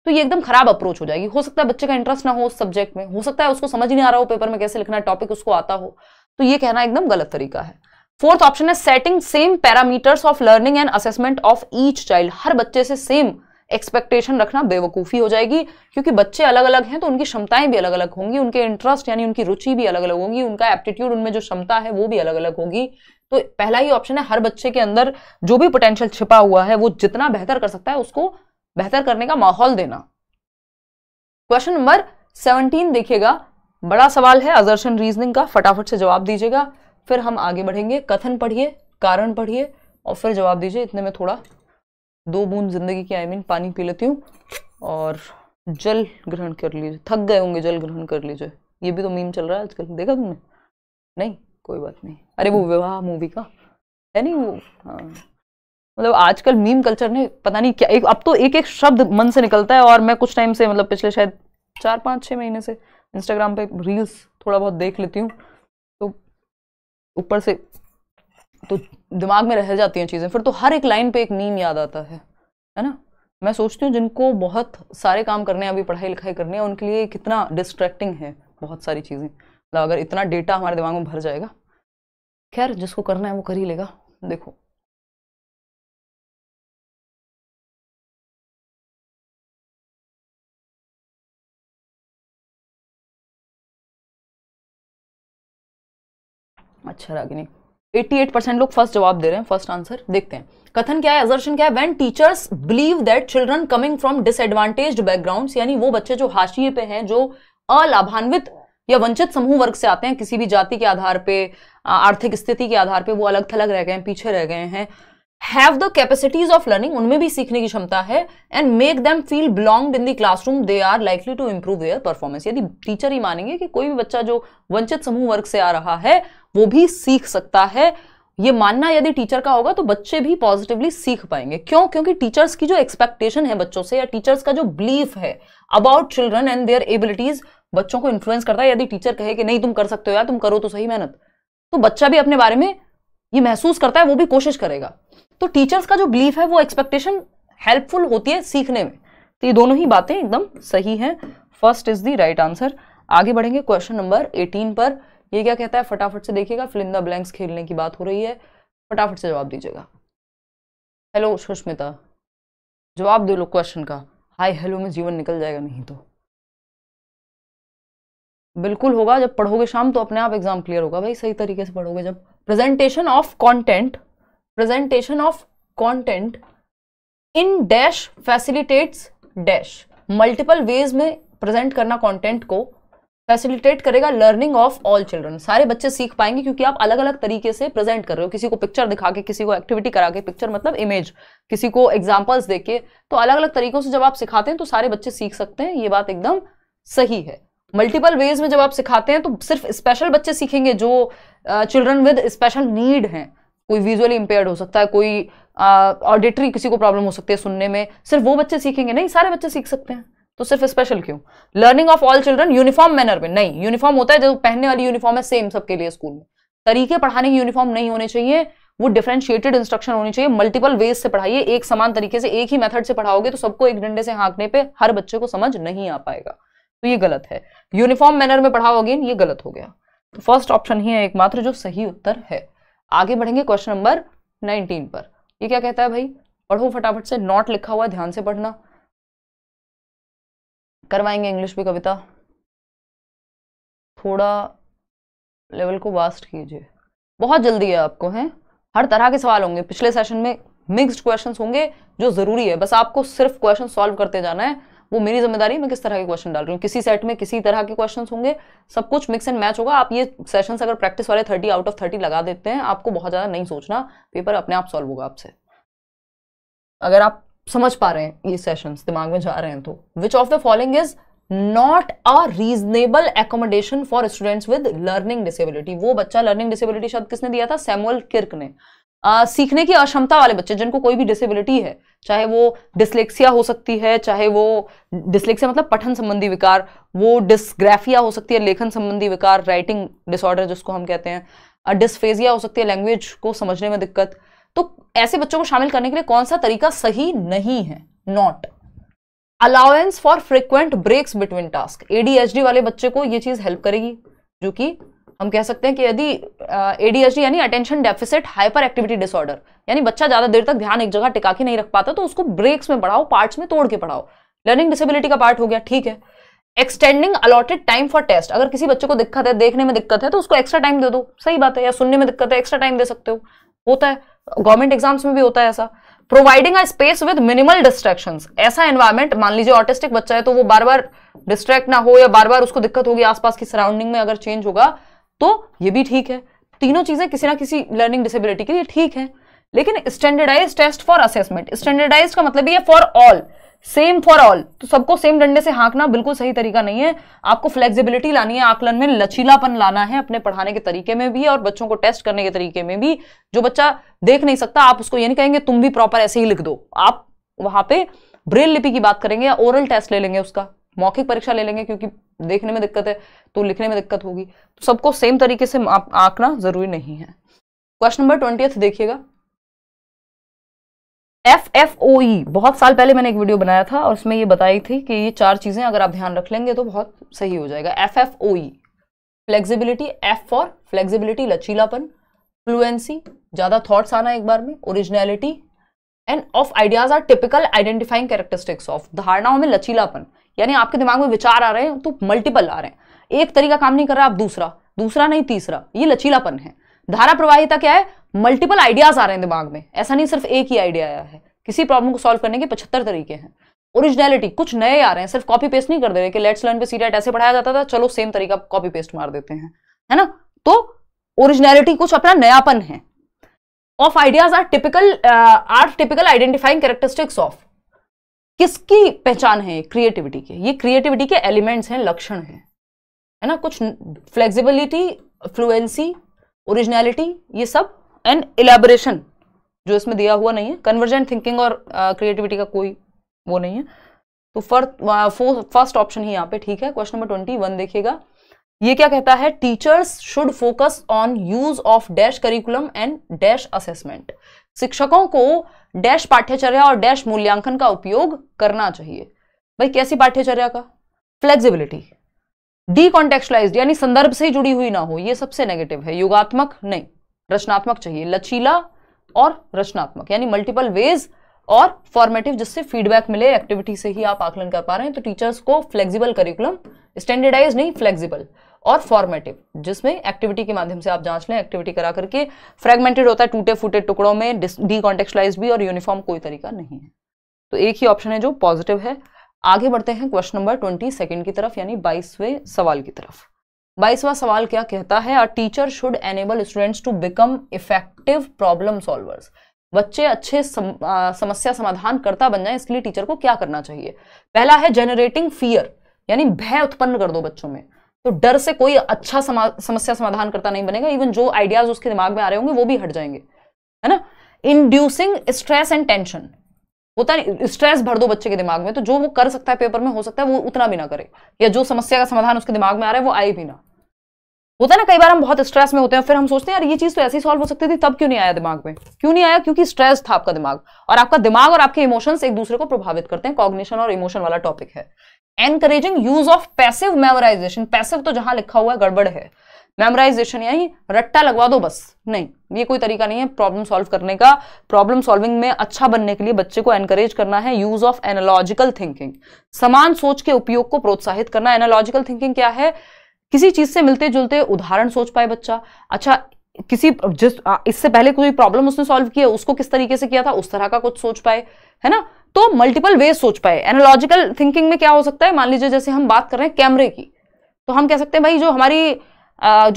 Speaker 1: तो ये एकदम खराब अप्रोच हो जाएगी हो सकता है बच्चे का इंटरेस्ट ना हो उस सब्जेक्ट में हो सकता है उसको समझ नहीं आ रहा हो पेपर में कैसे लिखना है टॉपिक उसको आता हो तो ये कहना एकदम गलत तरीका है फोर्थ ऑप्शन है setting same parameters of learning and assessment of each child हर बच्चे से सेम एक्सपेक्टेशन रखना बेवकूफ़ी हो जाएगी क्योंकि बच्चे अलग अलग हैं तो उनकी क्षमताएं भी अलग अलग होंगी उनके इंटरेस्ट यानी उनकी रुचि भी अलग अलग होंगी उनका एप्टीट्यूड उनमें जो क्षमता है वो भी अलग अलग होगी तो पहला ही ऑप्शन है हर बच्चे के अंदर जो भी पोटेंशियल छिपा हुआ है वो जितना बेहतर कर सकता है उसको बेहतर करने का माहौल देना क्वेश्चन नंबर सेवनटीन देखिएगा बड़ा सवाल है अजर्शन रीजनिंग का फटाफट से जवाब दीजिएगा फिर हम आगे बढ़ेंगे कथन पढ़िए कारण पढ़िए और फिर जवाब दीजिए इतने में थोड़ा दो बूंद जिंदगी की आई मीन पानी पी लेती हूँ और जल ग्रहण कर लीजिए थक गए होंगे जल ग्रहण कर लीजिए ये भी तो मीम चल रहा है आजकल देखा तुमने नहीं कोई बात नहीं अरे वो विवाह मूवी का है नहीं वो हाँ मतलब आजकल मीम कल्चर ने पता नहीं क्या एक अब तो एक एक शब्द मन से निकलता है और मैं कुछ टाइम से मतलब पिछले शायद चार पाँच छः महीने से इंस्टाग्राम पे रील्स थोड़ा बहुत देख लेती हूँ तो ऊपर से तो दिमाग में रह जाती हैं चीज़ें फिर तो हर एक लाइन पे एक नीम याद आता है है ना मैं सोचती हूँ जिनको बहुत सारे काम करने हैं अभी पढ़ाई लिखाई करनी है उनके लिए कितना डिस्ट्रैक्टिंग है बहुत सारी चीज़ें मतलब अगर इतना डेटा हमारे दिमाग में भर जाएगा खैर जिसको करना है वो कर ही लेगा देखो अच्छा रागिनी 88 लोग फर्स्ट जवाब दे रहे हैं फर्स्ट आंसर देखते हैं कथन क्या है एजर्शन क्या है when teachers believe that children coming from disadvantage backgrounds यानी वो बच्चे जो हाशिए पे हैं जो अलाभान्वित या वंचित समूह वर्ग से आते हैं किसी भी जाति के आधार पे आर्थिक स्थिति के आधार पे वो अलग थलग रह गए हैं पीछे रह गए हैं have the capacities of learning उनमें भी सीखने की क्षमता है and make them feel belonged in the classroom they are likely to improve their performance यदि टीचर ही मानेंगे कि कोई भी बच्चा जो वंचित समूह वर्ग से आ रहा है वो भी सीख सकता है ये मानना यदि टीचर का होगा तो बच्चे भी पॉजिटिवली सीख पाएंगे क्यों क्योंकि टीचर्स की जो एक्सपेक्टेशन है बच्चों से या टीचर्स का जो बिलीफ है about children and their abilities बच्चों को इन्फ्लुएंस करता है यदि टीचर कहे कि नहीं तुम कर सकते हो या तुम करो तो सही मेहनत तो बच्चा भी अपने बारे में ये महसूस करता है वो भी कोशिश करेगा तो टीचर्स का जो बिलीफ है वो एक्सपेक्टेशन हेल्पफुल होती है सीखने में तो ये दोनों ही बातें एकदम सही हैं first is the right answer आगे बढ़ेंगे क्वेश्चन नंबर एटीन पर ये क्या कहता है फटाफट से देखिएगा फिलिंदा ब्लैंक्स खेलने की बात हो रही है फटाफट से जवाब दीजिएगा हेलो सुष्मिता जवाब दे लो क्वेश्चन का हाय हेलो में जीवन निकल जाएगा नहीं तो बिल्कुल होगा जब पढ़ोगे शाम तो अपने आप एग्जाम क्लियर होगा भाई सही तरीके से पढ़ोगे जब presentation of content presentation of content in dash facilitates dash multiple ways में प्रेजेंट करना कंटेंट को फैसिलिटेट करेगा लर्निंग ऑफ ऑल चिल्ड्रन सारे बच्चे सीख पाएंगे क्योंकि आप अलग अलग तरीके से प्रेजेंट कर रहे हो किसी को पिक्चर दिखा के किसी को एक्टिविटी करा के पिक्चर मतलब इमेज किसी को एग्जाम्पल्स दे के तो अलग अलग तरीकों से जब आप सिखाते हैं तो सारे बच्चे सीख सकते हैं ये बात एकदम सही है मल्टीपल वेज में जब आप सिखाते हैं तो सिर्फ स्पेशल बच्चे सीखेंगे जो चिल्ड्रन विद स्पेशल नीड हैं कोई विजुअली इम्पेयर्ड हो सकता है कोई ऑडिटरी किसी को प्रॉब्लम हो सकती है सुनने में सिर्फ वो बच्चे सीखेंगे नहीं सारे बच्चे सीख सकते हैं तो सिर्फ स्पेशल क्यों learning of all children uniform manner में नहीं यूनिफॉर्म होता है जो पहनने वाली यूनिफॉर्म है सेम सबके लिए स्कूल में तरीके पढ़ाने के यूनिफॉर्म नहीं होने चाहिए वो डिफ्रेंशिएटेड इंस्ट्रक्शन होनी चाहिए मल्टीपल वेज से पढ़ाइए एक समान तरीके से एक ही मेथड से पढ़ाओगे तो सबको एक डंडे से हाँकने पे हर बच्चे को समझ नहीं आ पाएगा तो ये गलत है यूनिफॉर्म मैनर में पढ़ाओ अगेन ये गलत हो गया तो फर्स्ट ऑप्शन ही है एकमात्र जो सही उत्तर है आगे बढ़ेंगे क्वेश्चन नंबर नाइनटीन पर ये क्या कहता है भाई पढ़ो फटाफट से नॉट लिखा हुआ ध्यान से पढ़ना करवाएंगे इंग्लिश भी कविता थोड़ा लेवल को वास्ट कीजिए बहुत जल्दी है आपको हैं हर तरह के सवाल होंगे पिछले सेशन में मिक्स्ड क्वेश्चंस होंगे जो ज़रूरी है बस आपको सिर्फ क्वेश्चन सॉल्व करते जाना है वो मेरी जिम्मेदारी मैं किस तरह के क्वेश्चन डाल रही हूँ किसी सेट में किसी तरह के क्वेश्चन होंगे सब कुछ मिक्स एंड मैच होगा आप ये सेशंस अगर प्रैक्टिस वाले थर्टी आउट ऑफ थर्टी लगा देते हैं आपको बहुत ज़्यादा नहीं सोचना पेपर अपने आप सॉल्व होगा आपसे अगर आप समझ पा रहे हैं ये सेशंस दिमाग में जा रहे हैं तो which of the following is not a reasonable accommodation for students with learning disability वो बच्चा लर्निंग डिसेबिलिटी शब्द किसने दिया था सैमुअल किर्क ने आ, सीखने की अक्षमता वाले बच्चे जिनको कोई भी डिसेबिलिटी है चाहे वो डिसलेक्सिया हो सकती है चाहे वो डिसलेक्सिया मतलब पठन संबंधी विकार वो डिसग्राफिया हो सकती है लेखन संबंधी विकार राइटिंग डिसऑर्डर जिसको हम कहते हैं डिसफेजिया हो सकती है लैंग्वेज को समझने में दिक्कत तो ऐसे बच्चों को शामिल करने के लिए कौन सा तरीका सही नहीं है not allowance for frequent breaks between task ADHD वाले बच्चे को ये चीज हेल्प करेगी जो कि हम कह सकते हैं कि यदि एडीएचडी यानी attention deficit hyperactivity disorder यानी बच्चा ज्यादा देर तक ध्यान एक जगह टिका के नहीं रख पाता तो उसको ब्रेक्स में पढ़ाओ पार्ट्स में तोड़ के पढ़ाओ लर्निंग डिसेबिलिटी का पार्ट हो गया ठीक है extending allotted time for test अगर किसी बच्चे को दिक्कत है देखने में दिक्कत है तो उसको एक्स्ट्रा टाइम दे दो सही बात है या सुनने में दिक्कत है एक्स्ट्रा टाइम दे सकते हो होता है गवर्नमेंट एग्जाम्स में भी होता है ऐसा providing a space with minimal distraction ऐसा एनवायरमेंट मान लीजिए ऑटिस्टिक बच्चा है तो वो बार बार डिस्ट्रैक्ट ना हो या बार बार उसको दिक्कत होगी आसपास की सराउंडिंग में अगर चेंज होगा तो ये भी ठीक है तीनों चीजें किसी ना किसी लर्निंग डिसेबिलिटी के लिए ठीक है लेकिन standardize test for assessment standardize का मतलब ये for all same for all तो सबको सेम डंडे से हाँकना बिल्कुल सही तरीका नहीं है आपको फ्लेक्सिबिलिटी लानी है आकलन में लचीलापन लाना है अपने पढ़ाने के तरीके में भी और बच्चों को टेस्ट करने के तरीके में भी जो बच्चा देख नहीं सकता आप उसको ये नहीं कहेंगे तुम भी प्रॉपर ऐसे ही लिख दो आप वहां पे ब्रेल लिपि की बात करेंगे या ओरल टेस्ट ले लेंगे उसका मौखिक परीक्षा ले लेंगे क्योंकि देखने में दिक्कत है तो लिखने में दिक्कत होगी तो सबको सेम तरीके से आंकना जरूरी नहीं है क्वेश्चन नंबर ट्वेंटी देखिएगा एफ एफ ओ ई बहुत साल पहले मैंने एक वीडियो बनाया था और उसमें ये बताई थी कि ये चार चीज़ें अगर आप ध्यान रख लेंगे तो बहुत सही हो जाएगा F F O E flexibility F for flexibility लचीलापन फ्लुएंसी ज़्यादा थॉट्स आना एक बार में originality and of ideas are typical identifying characteristics of धारणाओं में लचीलापन यानी आपके दिमाग में विचार आ रहे हैं तो मल्टीपल आ रहे हैं एक तरीका काम नहीं कर रहा आप दूसरा दूसरा नहीं तीसरा ये लचीलापन है धारा प्रवाहिता क्या है मल्टीपल आइडियाज आ रहे हैं दिमाग में ऐसा नहीं सिर्फ एक ही आइडिया आया है किसी प्रॉब्लम को सॉल्व करने के पचहत्तर तरीके हैं ओरिजिनलिटी कुछ नए आ रहे हैं सिर्फ कॉपी पेस्ट नहीं कर दे रहे कि लेट्स लर्न पे सीरियट ऐसे पढ़ाया जाता था चलो सेम तरीका कॉपी पेस्ट मार देते हैं है ना तो ओरिजिनलिटी कुछ अपना नयापन है of ideas are typical are typical identifying characteristics of किसकी पहचान है क्रिएटिविटी के ये क्रिएटिविटी के एलिमेंट्स हैं लक्षण हैं है ना कुछ फ्लेक्सिबिलिटी फ्लुएंसी ओरिजिनलिटी ये सब एंड इलेबोरेशन जो इसमें दिया हुआ नहीं है कन्वर्जेंट थिंकिंग और क्रिएटिविटी का कोई वो नहीं है तो फर्स्ट फर्स्ट ऑप्शन ही यहाँ पे ठीक है क्वेश्चन नंबर ट्वेंटी वन देखिएगा ये क्या कहता है teachers should focus on use of dash curriculum and dash assessment शिक्षकों को डैश पाठ्यचर्या और डैश मूल्यांकन का उपयोग करना चाहिए भाई कैसी पाठ्यचर्या का फ्लेक्सिबिलिटी डी यानी संदर्भ से ही जुड़ी हुई ना हो ये सबसे नेगेटिव है युगात्मक नहीं रचनात्मक चाहिए लचीला और रचनात्मक यानी मल्टीपल वेज और फॉर्मेटिव जिससे फीडबैक मिले एक्टिविटी से ही आप आकलन कर पा रहे हैं तो टीचर्स को फ्लेक्सिबल करिकुलम स्टैंडर्डाइज नहीं फ्लेक्सिबल और फॉर्मेटिव जिसमें एक्टिविटी के माध्यम से आप जांच लें एक्टिविटी करा करके फ्रेगमेंटेड होता है टूटे फूटे टुकड़ों में डी भी और यूनिफॉर्म कोई तरीका नहीं है तो एक ही ऑप्शन है जो पॉजिटिव है आगे बढ़ते हैं क्वेश्चन नंबर ट्वेंटी सेकेंड की तरफ यानी बाईसवें सवाल की तरफ बाईसवा सवाल क्या कहता है a teacher should enable students to become effective problem solvers बच्चे अच्छे सम, आ, समस्या समाधान करता बन जाए इसके लिए टीचर को क्या करना चाहिए पहला है जनरेटिंग फियर यानी भय उत्पन्न कर दो बच्चों में तो डर से कोई अच्छा समा, समस्या समाधान करता नहीं बनेगा इवन जो आइडियाज उसके दिमाग में आ रहे होंगे वो भी हट जाएंगे है ना इंड्यूसिंग स्ट्रेस एंड टेंशन होता है स्ट्रेस भर दो बच्चे के दिमाग में तो जो वो कर सकता है पेपर में हो सकता है वो उतना भी ना करे या जो समस्या का समाधान उसके दिमाग में आ रहा है वो आए भी ना होता है ना कई बार हम बहुत स्ट्रेस में होते हैं फिर हम सोचते हैं यार ये चीज तो ऐसी सॉल्व हो सकती थी तब क्यों नहीं आया दिमाग में क्यों नहीं आया क्योंकि स्ट्रेस था आपका दिमाग और आपका दिमाग और आपके इमोशंस एक दूसरे को प्रभावित करते हैं कॉग्निशन और इमोशन वाला टॉपिक है encouraging use of passive memorization passive तो जहां लिखा हुआ है गड़बड़ है मेमोराइजेशन यही रट्टा लगवा दो बस नहीं ये कोई तरीका नहीं है प्रॉब्लम सॉल्व करने का प्रॉब्लम सॉल्विंग में अच्छा बनने के लिए बच्चे को एनकरेज करना है यूज ऑफ एनालॉजिकल थिंकिंग समान सोच के उपयोग को प्रोत्साहित करना एनालॉजिकल थिंकिंग क्या है किसी चीज से मिलते जुलते उदाहरण सोच पाए बच्चा अच्छा किसी जिस इससे पहले कोई प्रॉब्लम उसने सॉल्व किया उसको किस तरीके से किया था उस तरह का कुछ सोच पाए है ना तो मल्टीपल वे सोच पाए एनोलॉजिकल थिंकिंग में क्या हो सकता है मान लीजिए जैसे हम बात कर रहे हैं कैमरे की तो हम कह सकते हैं भाई जो हमारी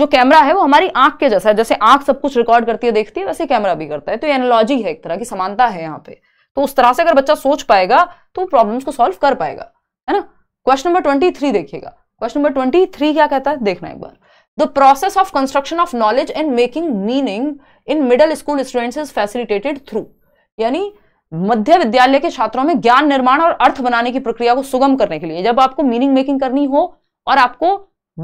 Speaker 1: जो कैमरा है वो हमारी आंख के जैसा है जैसे आंख सब कुछ रिकॉर्ड करती है देखती है वैसे कैमरा भी करता है तो एनोलॉजी है एक तरह की समानता है यहाँ पे तो उस तरह से अगर बच्चा सोच पाएगा तो प्रॉब्लम को सोल्व कर पाएगा है ना क्वेश्चन नंबर ट्वेंटी थ्री देखिएगा क्वेश्चन नंबर ट्वेंटी थ्री क्या कहता है देखना एक बार the process of construction of knowledge and making meaning in middle school students is facilitated through यानी मध्य विद्यालय के छात्रों में ज्ञान निर्माण और अर्थ बनाने की प्रक्रिया को सुगम करने के लिए जब आपको मीनिंग मेकिंग करनी हो और आपको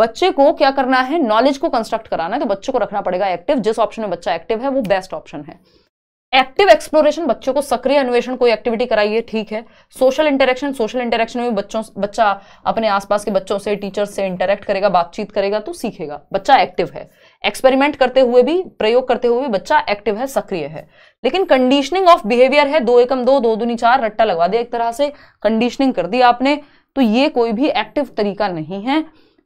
Speaker 1: बच्चे को क्या करना है नॉलेज को कंस्ट्रक्ट कराना है तो बच्चे को रखना पड़ेगा एक्टिव जिस ऑप्शन में बच्चा एक्टिव है वो बेस्ट ऑप्शन है एक्टिव एक्सप्लोरेशन बच्चों को सक्रिय अन्वेषण कोई एक्टिविटी कराइए ठीक है सोशल इंटरेक्शन सोशल इंटरेक्शन में बच्चों बच्चा अपने आसपास के बच्चों से टीचर से इंटरेक्ट करेगा बातचीत करेगा तो सीखेगा बच्चा एक्टिव है एक्सपेरिमेंट करते हुए भी प्रयोग करते हुए भी बच्चा एक्टिव है सक्रिय है लेकिन कंडीशनिंग ऑफ बिहेवियर है दो एकम दो दो दुनी चार रट्टा लगवा दिया एक तरह से कंडीशनिंग कर दी आपने तो ये कोई भी एक्टिव तरीका नहीं है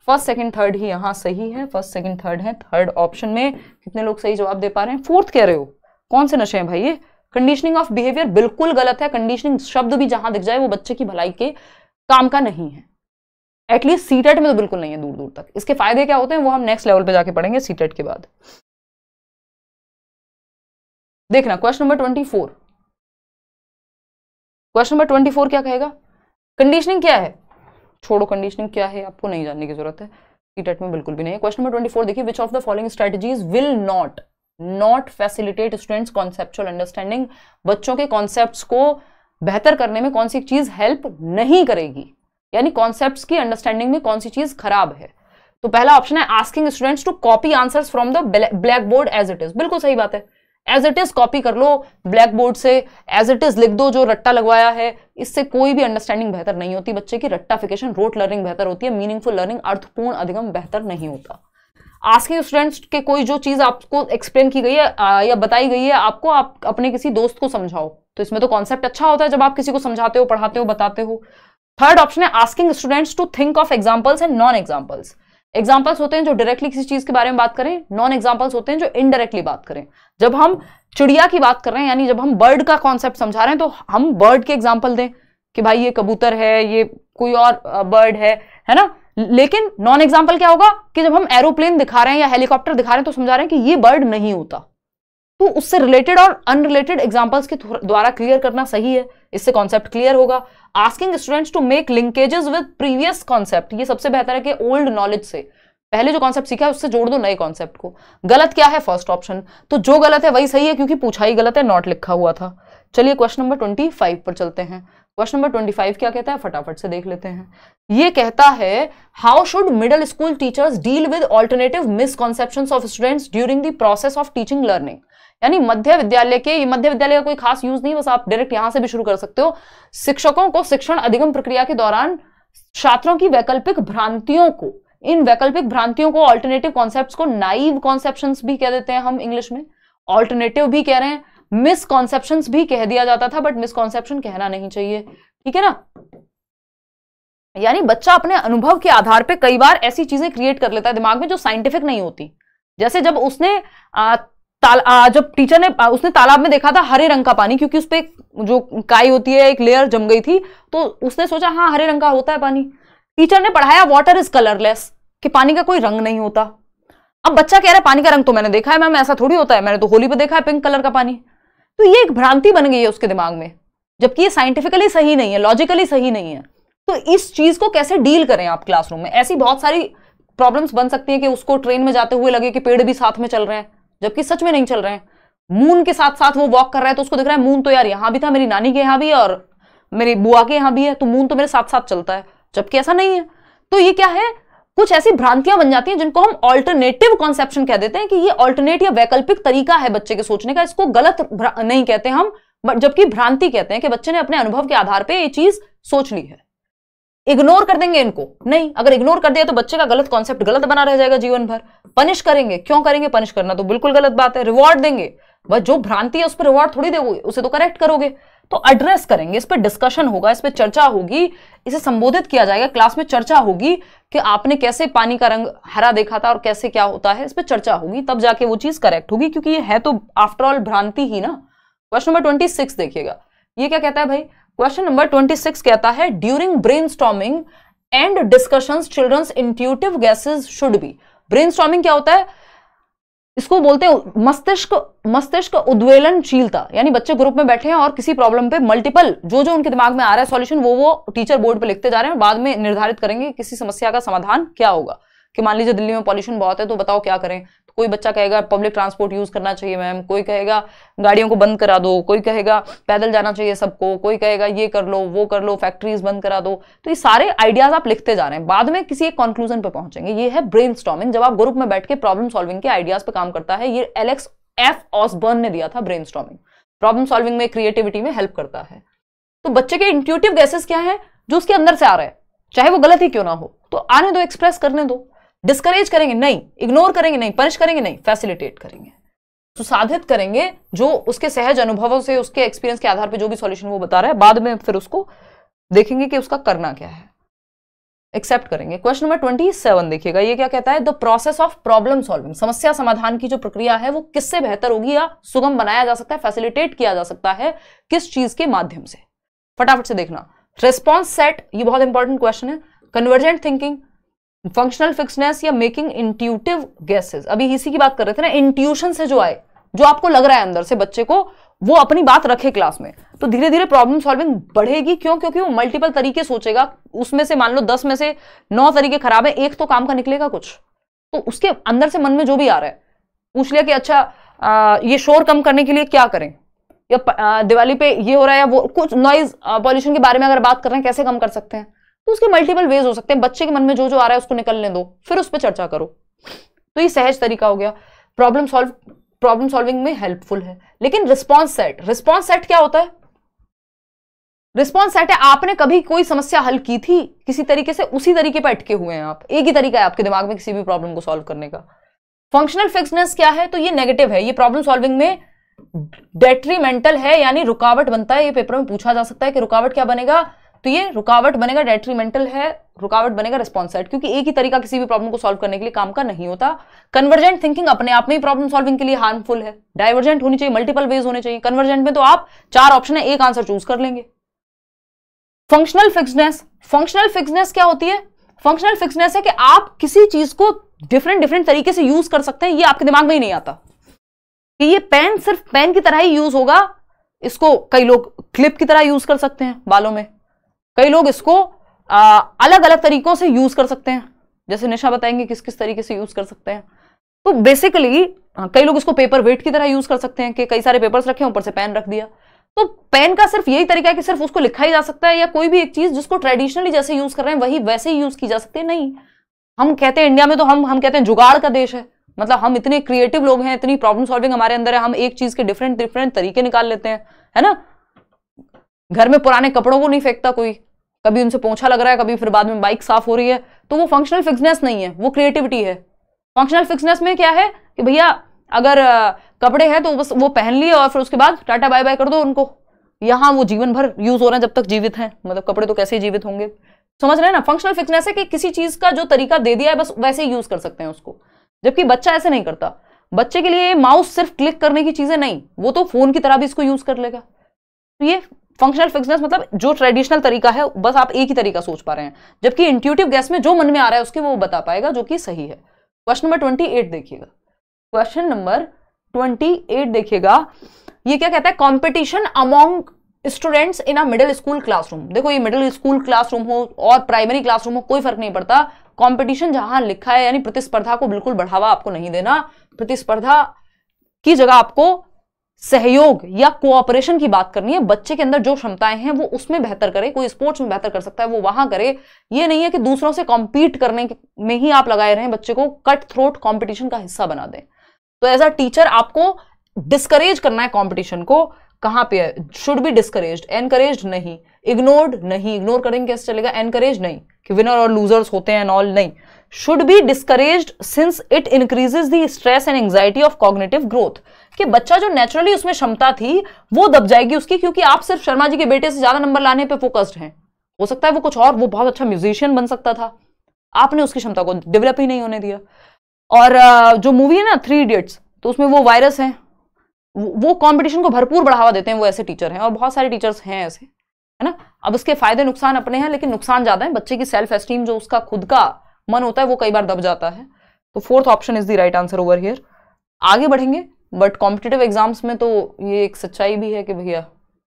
Speaker 1: फर्स्ट सेकंड थर्ड ही यहाँ सही है फर्स्ट सेकंड थर्ड है थर्ड ऑप्शन में कितने लोग सही जवाब दे पा रहे हैं फोर्थ कह रहे हो कौन से नशे हैं भाई ये कंडीशनिंग ऑफ बिहेवियर बिल्कुल गलत है कंडीशनिंग शब्द भी जहां दिख जाए वो बच्चे की भलाई के काम का नहीं है एटलीस्ट सीटेट e में तो बिल्कुल नहीं है दूर दूर तक इसके फायदे क्या होते हैं वो हम नेक्स्ट लेवल पे जाके पढ़ेंगे सीटेट e के बाद देखना question number twenty four question number twenty four क्या कहेगा कंडीशनिंग क्या है छोड़ो कंडीशनिंग क्या है आपको नहीं जानने की जरूरत है सीटेट e में बिल्कुल भी नहीं है क्वेश्चन नंबर ट्वेंटी फोर देखिए which of the following strategies will not not facilitate students conceptual understanding बच्चों के कॉन्सेप्ट को बेहतर करने में कौन सी चीज़ हेल्प नहीं करेगी यानी कॉन्सेप्ट की अंडरस्टैंडिंग में कौन सी चीज़ खराब है तो पहला ऑप्शन है asking students to copy answers from the black board as it is बिल्कुल सही बात है एज इट इज कॉपी कर लो ब्लैक बोर्ड से एज इट इज लिख दो जो रट्टा लगवाया है इससे कोई भी अंडरस्टैंडिंग बेहतर नहीं होती बच्चे की रट्टाफिकेशन रोट लर्निंग बेहतर होती है मीनिंगफुल लर्निंग अर्थपूर्ण अधिगम बेहतर नहीं होता आस्किंग स्टूडेंट्स के कोई जो चीज़ आपको एक्सप्लेन की गई है या बताई गई है आपको आप अपने किसी दोस्त को समझाओ तो इसमें तो कॉन्सेप्ट अच्छा होता है जब आप किसी को समझाते हो पढ़ाते हो बताते हो थर्ड ऑप्शन है asking students to think of examples and non examples examples होते हैं जो डायरेक्टली किसी चीज के बारे में बात करें नॉन एग्जाम्पल्स होते हैं जो इनडायरेक्टली बात करें जब हम चिड़िया की बात कर रहे हैं यानी जब हम बर्ड का कॉन्सेप्ट समझा रहे हैं तो हम बर्ड के एग्जाम्पल दें कि भाई ये कबूतर है ये कोई और बर्ड है है ना लेकिन नॉन एग्जाम्पल क्या होगा कि जब हम एरोप्लेन दिखा रहे हैं या हेलीकॉप्टर दिखा रहे हैं तो समझा रहे हैं कि ये बर्ड नहीं होता तो उससे रिलेटेड और अनरिलेटेड एग्जाम्पल्स के द्वारा क्लियर करना सही है इससे कॉन्सेप्ट क्लियर होगा asking students to make linkages with previous concept ये सबसे बेहतर है कि ओल्ड नॉलेज से पहले जो कॉन्सेप्ट सीखा है उससे जोड़ दो नए कॉन्सेप्ट को गलत क्या है फर्स्ट ऑप्शन तो जो गलत है वही सही है क्योंकि पूछा ही गलत है नॉट लिखा हुआ था चलिए क्वेश्चन नंबर ट्वेंटी फाइव पर चलते हैं क्वेश्चन नंबर ट्वेंटी फाइव क्या कहता है फटाफट से देख लेते हैं ये कहता है how should middle school teachers deal with alternative misconception of students during the process of teaching learning यानी मध्य विद्यालय के ये मध्य विद्यालय का कोई खास यूज नहीं बस आप डायरेक्ट यहां से भी शुरू कर सकते हो शिक्षकों को शिक्षण अधिगम प्रक्रिया के दौरान छात्रों की वैकल्पिक भ्रांतियों को इन वैकल्पिक भ्रांतियों को ऑल्टरनेटिव कॉन्सेप्ट को नाइव कॉन्सेप्शन भी कह देते हैं हम इंग्लिश में ऑल्टरनेटिव भी कह रहे हैं मिसकॉन्सेप्शन भी कह दिया जाता था बट मिसकॉन्सेप्शन कहना नहीं चाहिए ठीक है ना यानी बच्चा अपने अनुभव के आधार पे कई बार ऐसी चीजें क्रिएट कर लेता है दिमाग में जो साइंटिफिक नहीं होती जैसे जब उसने आ, ताल, आ, जब टीचर ने आ, उसने तालाब में देखा था हरे रंग का पानी क्योंकि उस पर जो काई होती है एक लेयर जम गई थी तो उसने सोचा हाँ हरे रंग का होता है पानी टीचर ने पढ़ाया वाटर इज कलरलेस कि पानी का कोई रंग नहीं होता अब बच्चा कह रहा है पानी का रंग तो मैंने देखा है मैम ऐसा थोड़ी होता है मैंने तो होली पे देखा है पिंक कलर का पानी तो ये एक भ्रांति बन गई है उसके दिमाग में जबकि ये साइंटिफिकली सही नहीं है लॉजिकली सही नहीं है तो इस चीज को कैसे डील करें आप क्लासरूम में ऐसी बहुत सारी प्रॉब्लम्स बन सकती है कि उसको ट्रेन में जाते हुए लगे कि पेड़ भी साथ में चल रहे हैं जबकि सच में नहीं चल रहे हैं मून के साथ साथ वो वॉक कर रहा है तो उसको दिख रहा है मून तो यार यहां भी था मेरी नानी के यहां भी और मेरी बुआ के यहां भी है तो मून तो मेरे साथ साथ चलता है जबकि ऐसा नहीं है तो ये क्या है कुछ ऐसी भ्रांतियां बन जाती हैं जिनको हम ऑल्टरनेटिव कॉन्सेप्शन कह देते हैं कि ये ऑल्टरनेट या वैकल्पिक तरीका है बच्चे के सोचने का इसको गलत नहीं कहते हम जबकि भ्रांति कहते हैं कि बच्चे ने अपने अनुभव के आधार पर ये चीज सोच ली है इग्नोर कर देंगे इनको नहीं अगर इग्नोर कर दिया तो बच्चे का गलत कॉन्सेप्ट गलत बना रह जाएगा जीवन भर पनिश करेंगे क्यों करेंगे पनिश करना तो बिल्कुल गलत बात है रिवॉर्ड देंगे बस जो भ्रांति है उस पर रिवॉर्ड थोड़ी दोगे उसे तो करेक्ट करोगे तो एड्रेस करेंगे इस पर डिस्कशन होगा इस पर चर्चा होगी इसे संबोधित किया जाएगा क्लास में चर्चा होगी कि आपने कैसे पानी का रंग हरा देखा था और कैसे क्या होता है इस पर चर्चा होगी तब जाके वो चीज करेक्ट होगी क्योंकि ये है तो आफ्टरऑल भ्रांति ही ना क्वेश्चन नंबर ट्वेंटी सिक्स देखिएगा ये क्या कहता है भाई क्वेश्चन नंबर ट्वेंटी सिक्स कहता है during brain storming and discussion children's intuitive guesses should be brain storming क्या होता है इसको बोलते हैं मस्तिष्क मस्तिष्क उद्वेलनशीलता यानी बच्चे ग्रुप में बैठे हैं और किसी प्रॉब्लम पे मल्टीपल जो जो उनके दिमाग में आ रहा है सॉल्यूशन वो वो टीचर बोर्ड पे लिखते जा रहे हैं बाद में निर्धारित करेंगे किसी समस्या का समाधान क्या होगा कि मान लीजिए दिल्ली में पॉल्यूशन बहुत है तो बताओ क्या करें कोई बच्चा कहेगा पब्लिक ट्रांसपोर्ट यूज करना चाहिए मैम कोई कहेगा गाड़ियों को बंद करा दो कोई कहेगा पैदल जाना चाहिए सबको कोई कहेगा ये कर लो वो कर लो फैक्ट्रीज बंद करा दो तो ये सारे आइडियाज आप लिखते जा रहे हैं बाद में किसी एक कंक्लूजन पर पहुंचेंगे ये है ब्रेन जब आप ग्रुप में बैठ के प्रॉब्लम सॉल्विंग के आइडियाज पर काम करता है ये एलेक्स एफ ऑसबर्न ने दिया था ब्रेन प्रॉब्लम सॉल्विंग में क्रिएटिविटी में हेल्प करता है तो बच्चे के इंट्यूटिव गैसेस क्या है जो उसके अंदर से आ रहे हैं चाहे वो गलत ही क्यों ना हो तो आने दो एक्सप्रेस करने दो डिस्करेज करेंगे नहीं इग्नोर करेंगे नहीं पनिश करेंगे नहीं फैसिलिटेट करेंगे सुसाधित तो करेंगे जो उसके सहज अनुभवों से उसके एक्सपीरियंस के आधार पर जो भी सॉल्यूशन वो बता रहा है बाद में फिर उसको देखेंगे कि उसका करना क्या है एक्सेप्ट करेंगे क्वेश्चन नंबर ट्वेंटी सेवन देखिएगा ये क्या कहता है the process of problem solving समस्या समाधान की जो प्रक्रिया है वो किससे बेहतर होगी या सुगम बनाया जा सकता है फैसिलिटेट किया जा सकता है किस चीज के माध्यम से फटाफट से देखना रिस्पॉन्स सेट ये बहुत इंपॉर्टेंट क्वेश्चन है कन्वर्जेंट थिंकिंग फंक्शनल फिक्सनेस या मेकिंग इंट्यूटिव गैसेज अभी इसी की बात कर रहे थे ना इंट्यूशन से जो आए जो आपको लग रहा है अंदर से बच्चे को वो अपनी बात रखे क्लास में तो धीरे धीरे प्रॉब्लम सॉल्विंग बढ़ेगी क्यों क्योंकि वो मल्टीपल तरीके सोचेगा उसमें से मान लो दस में से नौ तरीके खराब है एक तो काम का निकलेगा कुछ तो उसके अंदर से मन में जो भी आ रहा है पूछ लिया कि अच्छा आ, ये शोर कम करने के लिए क्या करें या दिवाली पे ये हो रहा है या वो कुछ नॉइज पॉल्यूशन के बारे में अगर बात कर रहे हैं कैसे कम कर सकते हैं तो उसके मल्टीपल वेज हो सकते हैं बच्चे के मन में जो जो आ रहा है उसको निकलने दो फिर उस पर चर्चा करो तो ये सहज तरीका हो गया प्रॉब्लम सॉल्व प्रॉब्लम सॉल्विंग में हेल्पफुल है लेकिन रिस्पॉन्स सेट रिस्पॉन्स सेट क्या होता है रिस्पॉन्स सेट है आपने कभी कोई समस्या हल की थी किसी तरीके से उसी तरीके पर अटके हुए हैं आप एक ही तरीका है आपके दिमाग में किसी भी प्रॉब्लम को सॉल्व करने का फंक्शनल फिक्सनेस क्या है तो ये नेगेटिव है ये प्रॉब्लम सॉल्विंग में डेट्रीमेंटल है यानी रुकावट बनता है ये पेपर में पूछा जा सकता है कि रुकावट क्या बनेगा तो ये रुकावट बनेगा डेट्रीमेंटल है रुकावट बनेगा रिस्पॉन्स साइड क्योंकि एक ही तरीका किसी भी प्रॉब्लम को सॉल्व करने के लिए काम का नहीं होता कन्वर्जेंट थिंकिंग अपने आप में ही प्रॉब्लम सॉल्विंग के लिए हार्मफुल है डाइवर्जेंट होनी चाहिए मल्टीपल वेज होने चाहिए कन्वर्जेंट में तो आप चार ऑप्शन है एक आंसर चूज कर लेंगे फंक्शनल फिक्सनेस फंक्शनल फिक्सनेस क्या होती है फंक्शनल फिक्सनेस है कि आप किसी चीज को डिफरेंट डिफरेंट तरीके से यूज कर सकते हैं ये आपके दिमाग में ही नहीं आता कि ये पेन सिर्फ पेन की तरह ही यूज होगा इसको कई लोग क्लिप की तरह यूज कर सकते हैं बालों में कई लोग इसको आ, अलग अलग तरीकों से यूज कर सकते हैं जैसे निशा बताएंगे किस किस तरीके से यूज कर सकते हैं तो बेसिकली कई लोग इसको पेपर वेट की तरह यूज कर सकते हैं कि कई सारे पेपर्स रखे ऊपर से पेन रख दिया तो पेन का सिर्फ यही तरीका है कि सिर्फ उसको लिखा ही जा सकता है या कोई भी एक चीज जिसको ट्रेडिशनली जैसे यूज कर रहे हैं वही वैसे ही यूज की जा सकती है नहीं हम कहते हैं इंडिया में तो हम हम कहते हैं जुगाड़ का देश है मतलब हम इतने क्रिएटिव लोग हैं इतनी प्रॉब्लम सॉल्विंग हमारे अंदर है हम एक चीज के डिफरेंट डिफरेंट तरीके निकाल लेते हैं है ना घर में पुराने कपड़ों को नहीं फेंकता कोई कभी उनसे पोछा लग रहा है कभी फिर बाद में बाइक साफ हो रही है तो वो फंक्शनल फिक्सनेस नहीं है वो क्रिएटिविटी है फंक्शनल फिक्सनेस में क्या है कि भैया अगर कपड़े हैं तो बस वो पहन लिए और फिर उसके बाद टाटा बाय बाय कर दो उनको यहाँ वो जीवन भर यूज हो रहे हैं जब तक जीवित हैं मतलब कपड़े तो कैसे जीवित होंगे समझ रहे हैं ना फंक्शनल फिक्सनेस है कि किसी चीज का जो तरीका दे दिया है बस वैसे ही यूज कर सकते हैं उसको जबकि बच्चा ऐसे नहीं करता बच्चे के लिए माउस सिर्फ क्लिक करने की चीजें नहीं वो तो फोन की तरह भी इसको यूज कर लेगा तो ये फंक्शनल फिक्सनेस मतलब जो ट्रेडिशनल तरीका है बस आप एक ही तरीका सोच पा रहे हैं जबकि इंट्यूटिव गैस में जो मन में आ रहा है उसके वो बता पाएगा जो कि सही है क्वेश्चन नंबर ट्वेंटी एट देखिएगा क्वेश्चन नंबर ट्वेंटी एट देखिएगा ये क्या कहता है competition among students in a middle school classroom देखो ये मिडिल स्कूल क्लासरूम हो और प्राइमरी क्लासरूम हो कोई फर्क नहीं पड़ता कंपटीशन जहां लिखा है यानी प्रतिस्पर्धा को बिल्कुल बढ़ावा आपको नहीं देना प्रतिस्पर्धा की जगह आपको सहयोग या कोऑपरेशन की बात करनी है बच्चे के अंदर जो क्षमताएं हैं वो उसमें बेहतर करे कोई स्पोर्ट्स में बेहतर कर सकता है वो वहां करे ये नहीं है कि दूसरों से कॉम्पीट करने में ही आप लगाए रहें बच्चे को कट थ्रोट कॉम्पिटिशन का हिस्सा बना दें तो एज अ टीचर आपको डिस्करेज करना है कॉम्पिटिशन को कहां पे है शुड बी डिस्करेज एनकरेज नहीं इग्नोर्ड नहीं इग्नोर करेंगे कैसे चलेगा एनकरेज नहीं कि विनर और लूजर्स होते हैं एंड ऑल नहीं should be discourage since it increases the stress and anxiety of cognitive growth कि बच्चा जो नेचुरली उसमें क्षमता थी वो दब जाएगी उसकी क्योंकि आप सिर्फ शर्मा जी के बेटे से ज्यादा नंबर लाने पर फोकस्ड हैं हो सकता है वो कुछ और वो बहुत अच्छा म्यूजिशियन बन सकता था आपने उसकी क्षमता को डेवलप ही नहीं होने दिया और जो मूवी है ना थ्री इडियट्स तो उसमें वो वायरस है वो कंपटीशन को भरपूर बढ़ावा देते हैं वो ऐसे टीचर हैं और बहुत सारे टीचर्स हैं ऐसे है ना अब उसके फायदे नुकसान अपने हैं लेकिन नुकसान ज्यादा है बच्चे की सेल्फ एस्टीम जो उसका खुद का मन होता है वो कई बार दब जाता है तो fourth option is the right answer over here आगे बढ़ेंगे बट कॉम्पिटेटिव एग्जाम्स में तो ये एक सच्चाई भी है कि भैया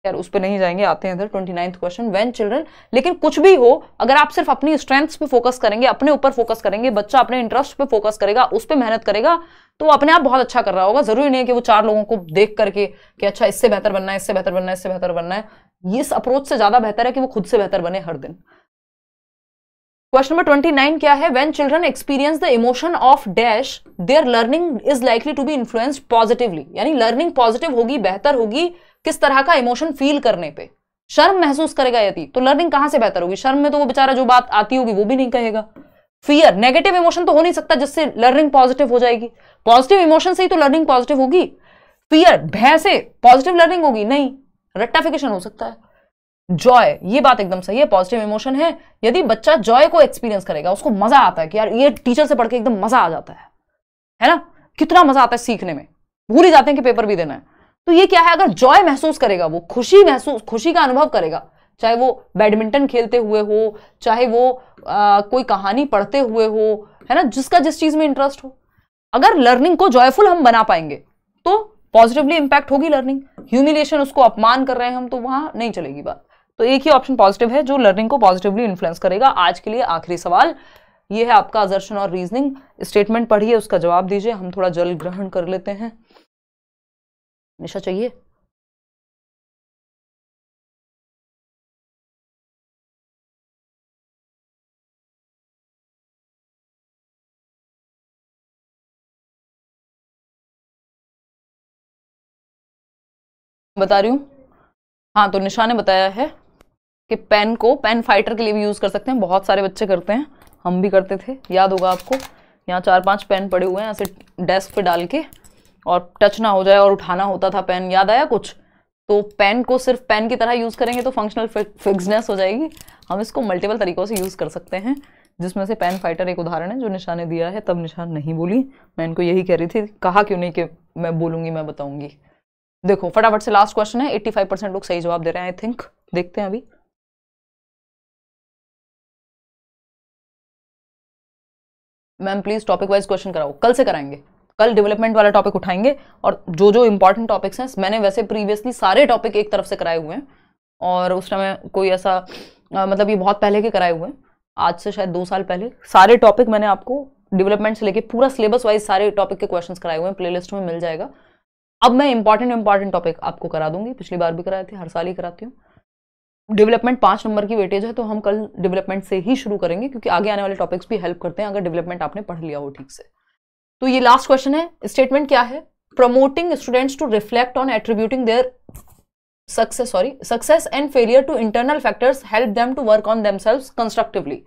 Speaker 1: यार उस पर नहीं जाएंगे आते हैं इधर twenty ninth question when children लेकिन कुछ भी हो अगर आप सिर्फ अपनी स्ट्रेंथ्स पे फोकस करेंगे अपने ऊपर फोकस करेंगे बच्चा अपने इंटरेस्ट पे फोकस करेगा उस पर मेहनत करेगा तो अपने आप बहुत अच्छा कर रहा होगा जरूरी नहीं है कि वो चार लोगों को देख करके कि अच्छा इससे बेहतर बनना है इससे बेहतर बनना है इससे बेहतर बनना है इस अप्रोच से ज्यादा बेहतर है कि वो खुद से बेहतर बने हर दिन क्वेश्चन नंबर ट्वेंटी नाइन क्या है when children experience the emotion of dash their learning is likely to be influenced positively यानी लर्निंग पॉजिटिव होगी बेहतर होगी किस तरह का इमोशन फील करने पे शर्म महसूस करेगा यदि तो लर्निंग कहां से बेहतर होगी शर्म में तो वो बेचारा जो बात आती होगी वो भी नहीं कहेगा फियर नेगेटिव इमोशन तो हो नहीं सकता जिससे लर्निंग पॉजिटिव हो जाएगी पॉजिटिव इमोशन से ही तो लर्निंग पॉजिटिव होगी फियर भय से पॉजिटिव लर्निंग होगी नहीं रेक्टाफिकेशन हो सकता है जॉय ये बात एकदम सही है पॉजिटिव इमोशन है यदि बच्चा जॉय को एक्सपीरियंस करेगा उसको मजा आता है कि यार ये टीचर से पढ़ के एकदम मजा आ जाता है है ना कितना मजा आता है सीखने में भूल ही जाते हैं कि पेपर भी देना है तो ये क्या है अगर जॉय महसूस करेगा वो खुशी महसूस खुशी का अनुभव करेगा चाहे वो बैडमिंटन खेलते हुए हो चाहे वो आ, कोई कहानी पढ़ते हुए हो है ना जिसका जिस चीज में इंटरेस्ट हो अगर लर्निंग को जॉयफुल हम बना पाएंगे तो पॉजिटिवली इंपैक्ट होगी लर्निंग ह्यूमिलेशन उसको अपमान कर रहे हैं हम तो वहां नहीं चलेगी बात तो एक ही ऑप्शन पॉजिटिव है जो लर्निंग को पॉजिटिवली इन्फ्लुएंस करेगा आज के लिए आखिरी सवाल ये है आपका अजर्शन और रीजनिंग स्टेटमेंट पढ़िए उसका जवाब दीजिए हम थोड़ा जल ग्रहण कर लेते हैं निशा चाहिए बता रही हूं हाँ तो निशा ने बताया है कि पेन को पेन फाइटर के लिए भी यूज़ कर सकते हैं बहुत सारे बच्चे करते हैं हम भी करते थे याद होगा आपको यहाँ चार पांच पेन पड़े हुए हैं ऐसे डेस्क पे डाल के और टच ना हो जाए और उठाना होता था पेन याद आया कुछ तो पेन को सिर्फ पेन की तरह यूज़ करेंगे तो फंक्शनल फिक्सनेस हो जाएगी हम इसको मल्टीपल तरीक़ों से यूज़ कर सकते हैं जिसमें से पेन फाइटर एक उदाहरण है जो निशा ने दिया है तब निशान नहीं बोली मैं इनको यही कह रही थी कहा क्यों नहीं कि मैं बोलूँगी मैं बताऊँगी देखो फटाफट से लास्ट क्वेश्चन है 85 परसेंट लोग सही जवाब दे रहे हैं आई थिंक देखते हैं अभी ma'am please topic wise question कराओ कल से कराएंगे कल डेवलपमेंट वाला टॉपिक उठाएंगे और जो जो इंपॉर्टेंट टॉपिक्स हैं मैंने वैसे प्रीवियसली सारे टॉपिक एक तरफ से कराए हुए हैं और उस समय कोई ऐसा आ, मतलब ये बहुत पहले के कराए हुए हैं आज से शायद दो साल पहले सारे टॉपिक मैंने आपको डेवलपमेंट से लेके पूरा सिलेबस वाइज सारे टॉपिक के क्वेश्चन कराए हुए हैं प्ले में मिल जाएगा अब मैं इंपॉर्टेंट इंपॉर्टेंट टॉपिक आपको करा दूंगी पिछली बार भी कराए थे हर साल ही कराती हूँ डेवलपमेंट पांच नंबर की वेटेज है तो हम कल डेवलपमेंट से ही शुरू करेंगे क्योंकि आगे आने वाले टॉपिक्स भी हेल्प करते हैं अगर डेवलपमेंट आपने पढ़ लिया हो ठीक से तो ये लास्ट क्वेश्चन है स्टेटमेंट क्या है promoting students to reflect on attributing their success sorry success and failure to internal factors help them to work on themselves constructively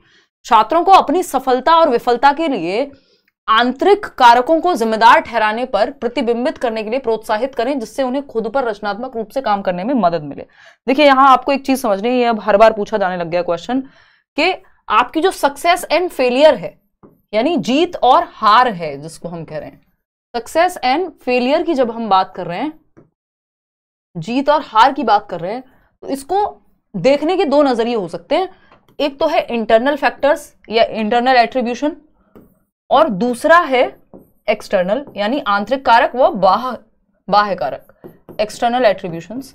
Speaker 1: छात्रों को अपनी सफलता और विफलता के लिए आंतरिक कारकों को जिम्मेदार ठहराने पर प्रतिबिंबित करने के लिए प्रोत्साहित करें जिससे उन्हें खुद पर रचनात्मक रूप से काम करने में मदद मिले देखिए यहां आपको एक चीज समझनी है अब हर बार पूछा जाने लग गया क्वेश्चन कि आपकी जो सक्सेस एंड फेलियर है यानी जीत और हार है जिसको हम कह रहे हैं सक्सेस एंड फेलियर की जब हम बात कर रहे हैं जीत और हार की बात कर रहे हैं तो इसको देखने के दो नजरिए हो सकते हैं एक तो है इंटरनल फैक्टर्स या इंटरनल एट्रीब्यूशन और दूसरा है एक्सटर्नल यानी आंतरिक कारक व बाह बाह्य कारक एक्सटर्नल एट्रीब्यूशंस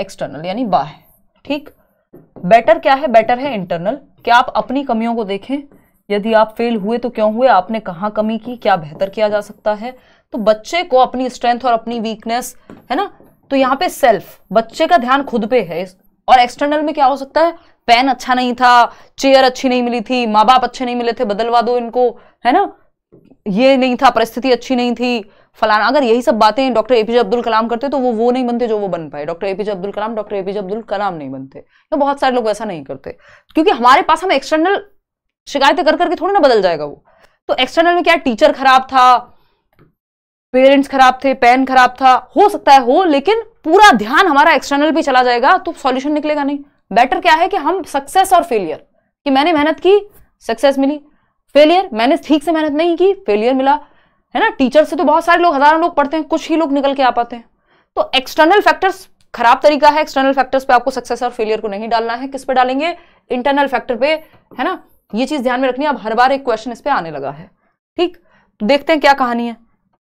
Speaker 1: एक्सटर्नल यानी बाह्य ठीक बेटर क्या है बेटर है इंटरनल क्या आप अपनी कमियों को देखें यदि आप फेल हुए तो क्यों हुए आपने कहाँ कमी की क्या बेहतर किया जा सकता है तो बच्चे को अपनी स्ट्रेंथ और अपनी वीकनेस है ना तो यहाँ पे सेल्फ बच्चे का ध्यान खुद पे है और एक्सटर्नल में क्या हो सकता है पेन अच्छा नहीं था चेयर अच्छी नहीं मिली थी माँ बाप अच्छे नहीं मिले थे बदलवा दो इनको है ना ये नहीं था परिस्थिति अच्छी नहीं थी फलाना अगर यही सब बातें डॉक्टर एपीजे अब्दुल कलाम करते तो वो वो नहीं बनते जो वो बन पाए doctor APJ Abdul Kalam doctor APJ Abdul Kalam नहीं बनते तो बहुत सारे लोग ऐसा नहीं करते क्योंकि हमारे पास हम एक्सटर्नल शिकायतें कर करके थोड़ी ना बदल जाएगा वो तो एक्सटर्नल में क्या टीचर खराब था पेरेंट्स खराब थे पेन खराब था हो सकता है हो लेकिन पूरा ध्यान हमारा एक्सटर्नल पे चला जाएगा तो सॉल्यूशन निकलेगा नहीं बेटर क्या है कि हम सक्सेस और फेलियर कि मैंने मेहनत की सक्सेस मिली फेलियर मैंने ठीक से मेहनत नहीं की फेलियर मिला है ना टीचर से तो बहुत सारे लोग हजारों लोग पढ़ते हैं कुछ ही लोग निकल के आ पाते हैं तो एक्सटर्नल फैक्टर्स खराब तरीका है एक्सटर्नल फैक्टर्स पे आपको सक्सेस और फेलियर को नहीं डालना है किस पे डालेंगे इंटरनल फैक्टर पे है ना ये चीज ध्यान में रखनी है अब हर बार एक क्वेश्चन इस पे आने लगा है ठीक तो देखते हैं क्या कहानी है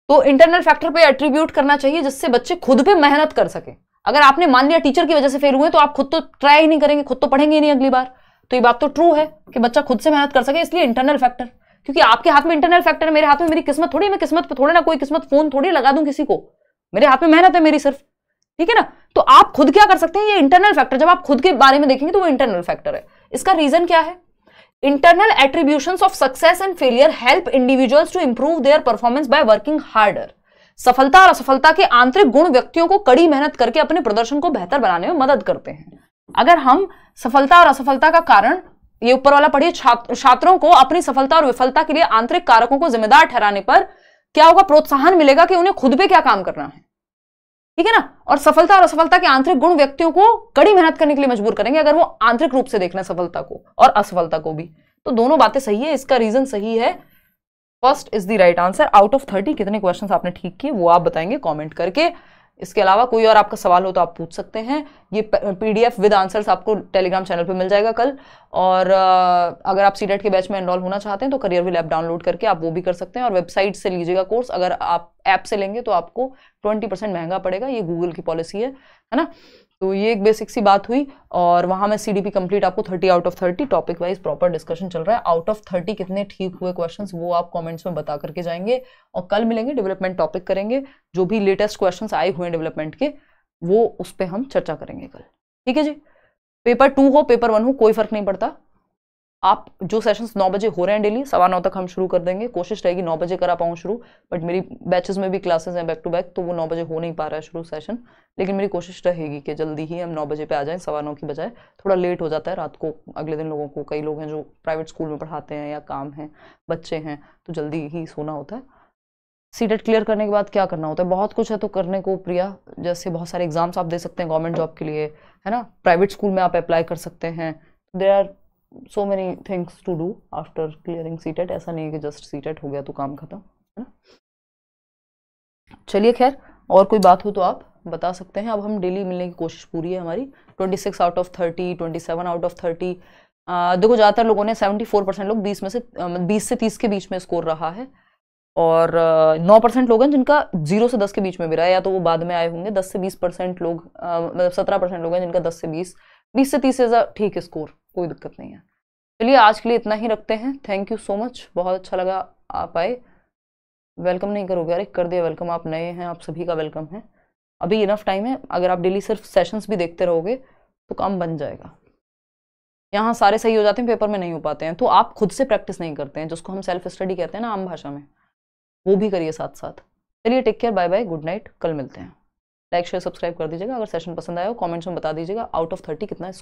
Speaker 1: तो इंटरनल फैक्टर पे एट्रीब्यूट करना चाहिए जिससे बच्चे खुद पे मेहनत कर सकें अगर आपने मान लिया टीचर की वजह से फेल हुए तो आप खुद तो ट्राई ही नहीं करेंगे खुद तो पढ़ेंगे ही नहीं अगली बार तो ये बात तो ट्रू है कि बच्चा खुद से मेहनत कर सके इसलिए इंटरनल फैक्टर क्योंकि आपके हाथ में इंटरनल फैक्टर है मेरे हाथ में मेरी किस्मत थोड़ी मैं किस्मत थोड़ी ना कोई किस्मत फोन थोड़ी लगा दूं किसी को मेरे हाथ में मेहनत है मेरी सिर्फ ठीक है ना तो आप खुद क्या कर सकते हैं ये इंटरनल फैक्टर जब आप खुद के बारे में देखेंगे तो वो इंटरनल फैक्टर है इसका रीजन क्या है internal attribution of success and failure help individuals to improve their performance by working harder सफलता और असफलता के आंतरिक गुण व्यक्तियों को कड़ी मेहनत करके अपने प्रदर्शन को बेहतर बनाने में मदद करते हैं अगर हम सफलता और असफलता का कारण ये ऊपर वाला पढ़िए छात्रों को अपनी सफलता और विफलता के लिए आंतरिक कारकों को जिम्मेदार ठहराने पर क्या होगा प्रोत्साहन मिलेगा कि उन्हें खुद पे क्या काम करना है ठीक है ना और सफलता और असफलता के आंतरिक गुण व्यक्तियों को कड़ी मेहनत करने के लिए मजबूर करेंगे अगर वो आंतरिक रूप से देखना सफलता को और असफलता को भी तो दोनों बातें सही है इसका रीजन सही है first is the right answer out of thirty कितने क्वेश्चन आपने ठीक किए वो आप बताएंगे कॉमेंट करके इसके अलावा कोई और आपका सवाल हो तो आप पूछ सकते हैं ये पीडीएफ विद आंसर्स आपको टेलीग्राम चैनल पे मिल जाएगा कल और अगर आप सीटेट के बैच में एनरोल होना चाहते हैं तो करियर विल ऐप डाउनलोड करके आप वो भी कर सकते हैं और वेबसाइट से लीजिएगा कोर्स अगर आप ऐप से लेंगे तो आपको ट्वेंटी परसेंट महंगा पड़ेगा ये गूगल की पॉलिसी है है ना तो ये एक बेसिक सी बात हुई और वहाँ में सीडीपी कंप्लीट आपको 30 out of 30 topic wise proper discussion चल रहा है आउट ऑफ 30 कितने ठीक हुए क्वेश्चंस वो आप कमेंट्स में बता करके जाएंगे और कल मिलेंगे डेवलपमेंट टॉपिक करेंगे जो भी लेटेस्ट क्वेश्चंस आए हुए हैं डेवलपमेंट के वो उस पर हम चर्चा करेंगे कल ठीक है जी पेपर टू हो पेपर वन हो कोई फर्क नहीं पड़ता आप जो सेशंस नौ बजे हो रहे हैं डेली सवा नौ तक हम शुरू कर देंगे कोशिश रहेगी नौ बजे करा पाऊँ शुरू बट मेरी बैचेस में भी क्लासेस हैं बैक टू बैक तो वो नौ बजे हो नहीं पा रहा है शुरू सेशन लेकिन मेरी कोशिश रहेगी कि जल्दी ही हम नौ बजे पे आ जाएं सवा नौ की बजाय थोड़ा लेट हो जाता है रात को अगले दिन लोगों को कई लोग हैं जो प्राइवेट स्कूल में पढ़ाते हैं या काम हैं बच्चे हैं तो जल्दी ही सोना होता है सीटेट क्लियर करने के बाद क्या करना होता है बहुत कुछ है तो करने को प्रिया जैसे बहुत सारे एग्जाम्स आप दे सकते हैं गवर्नमेंट जॉब के लिए है ना प्राइवेट स्कूल में आप अप्लाई कर सकते हैं there are so many things to do after clearing CTET ऐसा नहीं है कि जस्ट सी टेट हो गया तो काम खत्म है ना चलिए खैर और कोई बात हो तो आप बता सकते हैं अब हम डेली मिलने की कोशिश पूरी है हमारी twenty six out of thirty twenty seven out of thirty देखो ज़्यादातर लोगों ने सेवेंटी फोर परसेंट लोग बीस में से मतलब बीस से तीस के बीच में स्कोर रहा है और नौ परसेंट लोग हैं जिनका जीरो से दस के बीच में भी रहा है या तो वो बाद में आए होंगे दस से बीस परसेंट लोग मतलब सत्रह परसेंट लोग हैं जिनका दस से बीस बीस से तीस से ठीक स्कोर कोई दिक्कत नहीं है चलिए आज के लिए इतना ही रखते हैं थैंक यू सो मच बहुत अच्छा लगा आप आए वेलकम नहीं करोगे अरे कर दिया वेलकम आप नए हैं आप सभी का वेलकम है अभी इनफ टाइम है अगर आप डेली सिर्फ सेशंस भी देखते रहोगे तो काम बन जाएगा यहाँ सारे सही हो जाते हैं पेपर में नहीं हो पाते हैं तो आप खुद से प्रैक्टिस नहीं करते हैं जिसको हम सेल्फ स्टडी कहते हैं ना आम भाषा में वो भी करिए साथ साथ चलिए take care bye bye good night कल मिलते हैं लाइक शेयर सब्सक्राइब कर दीजिएगा अगर सेशन पसंद आया हो कॉमेंट्स में बता दीजिएगा आउट ऑफ थर्टी कितना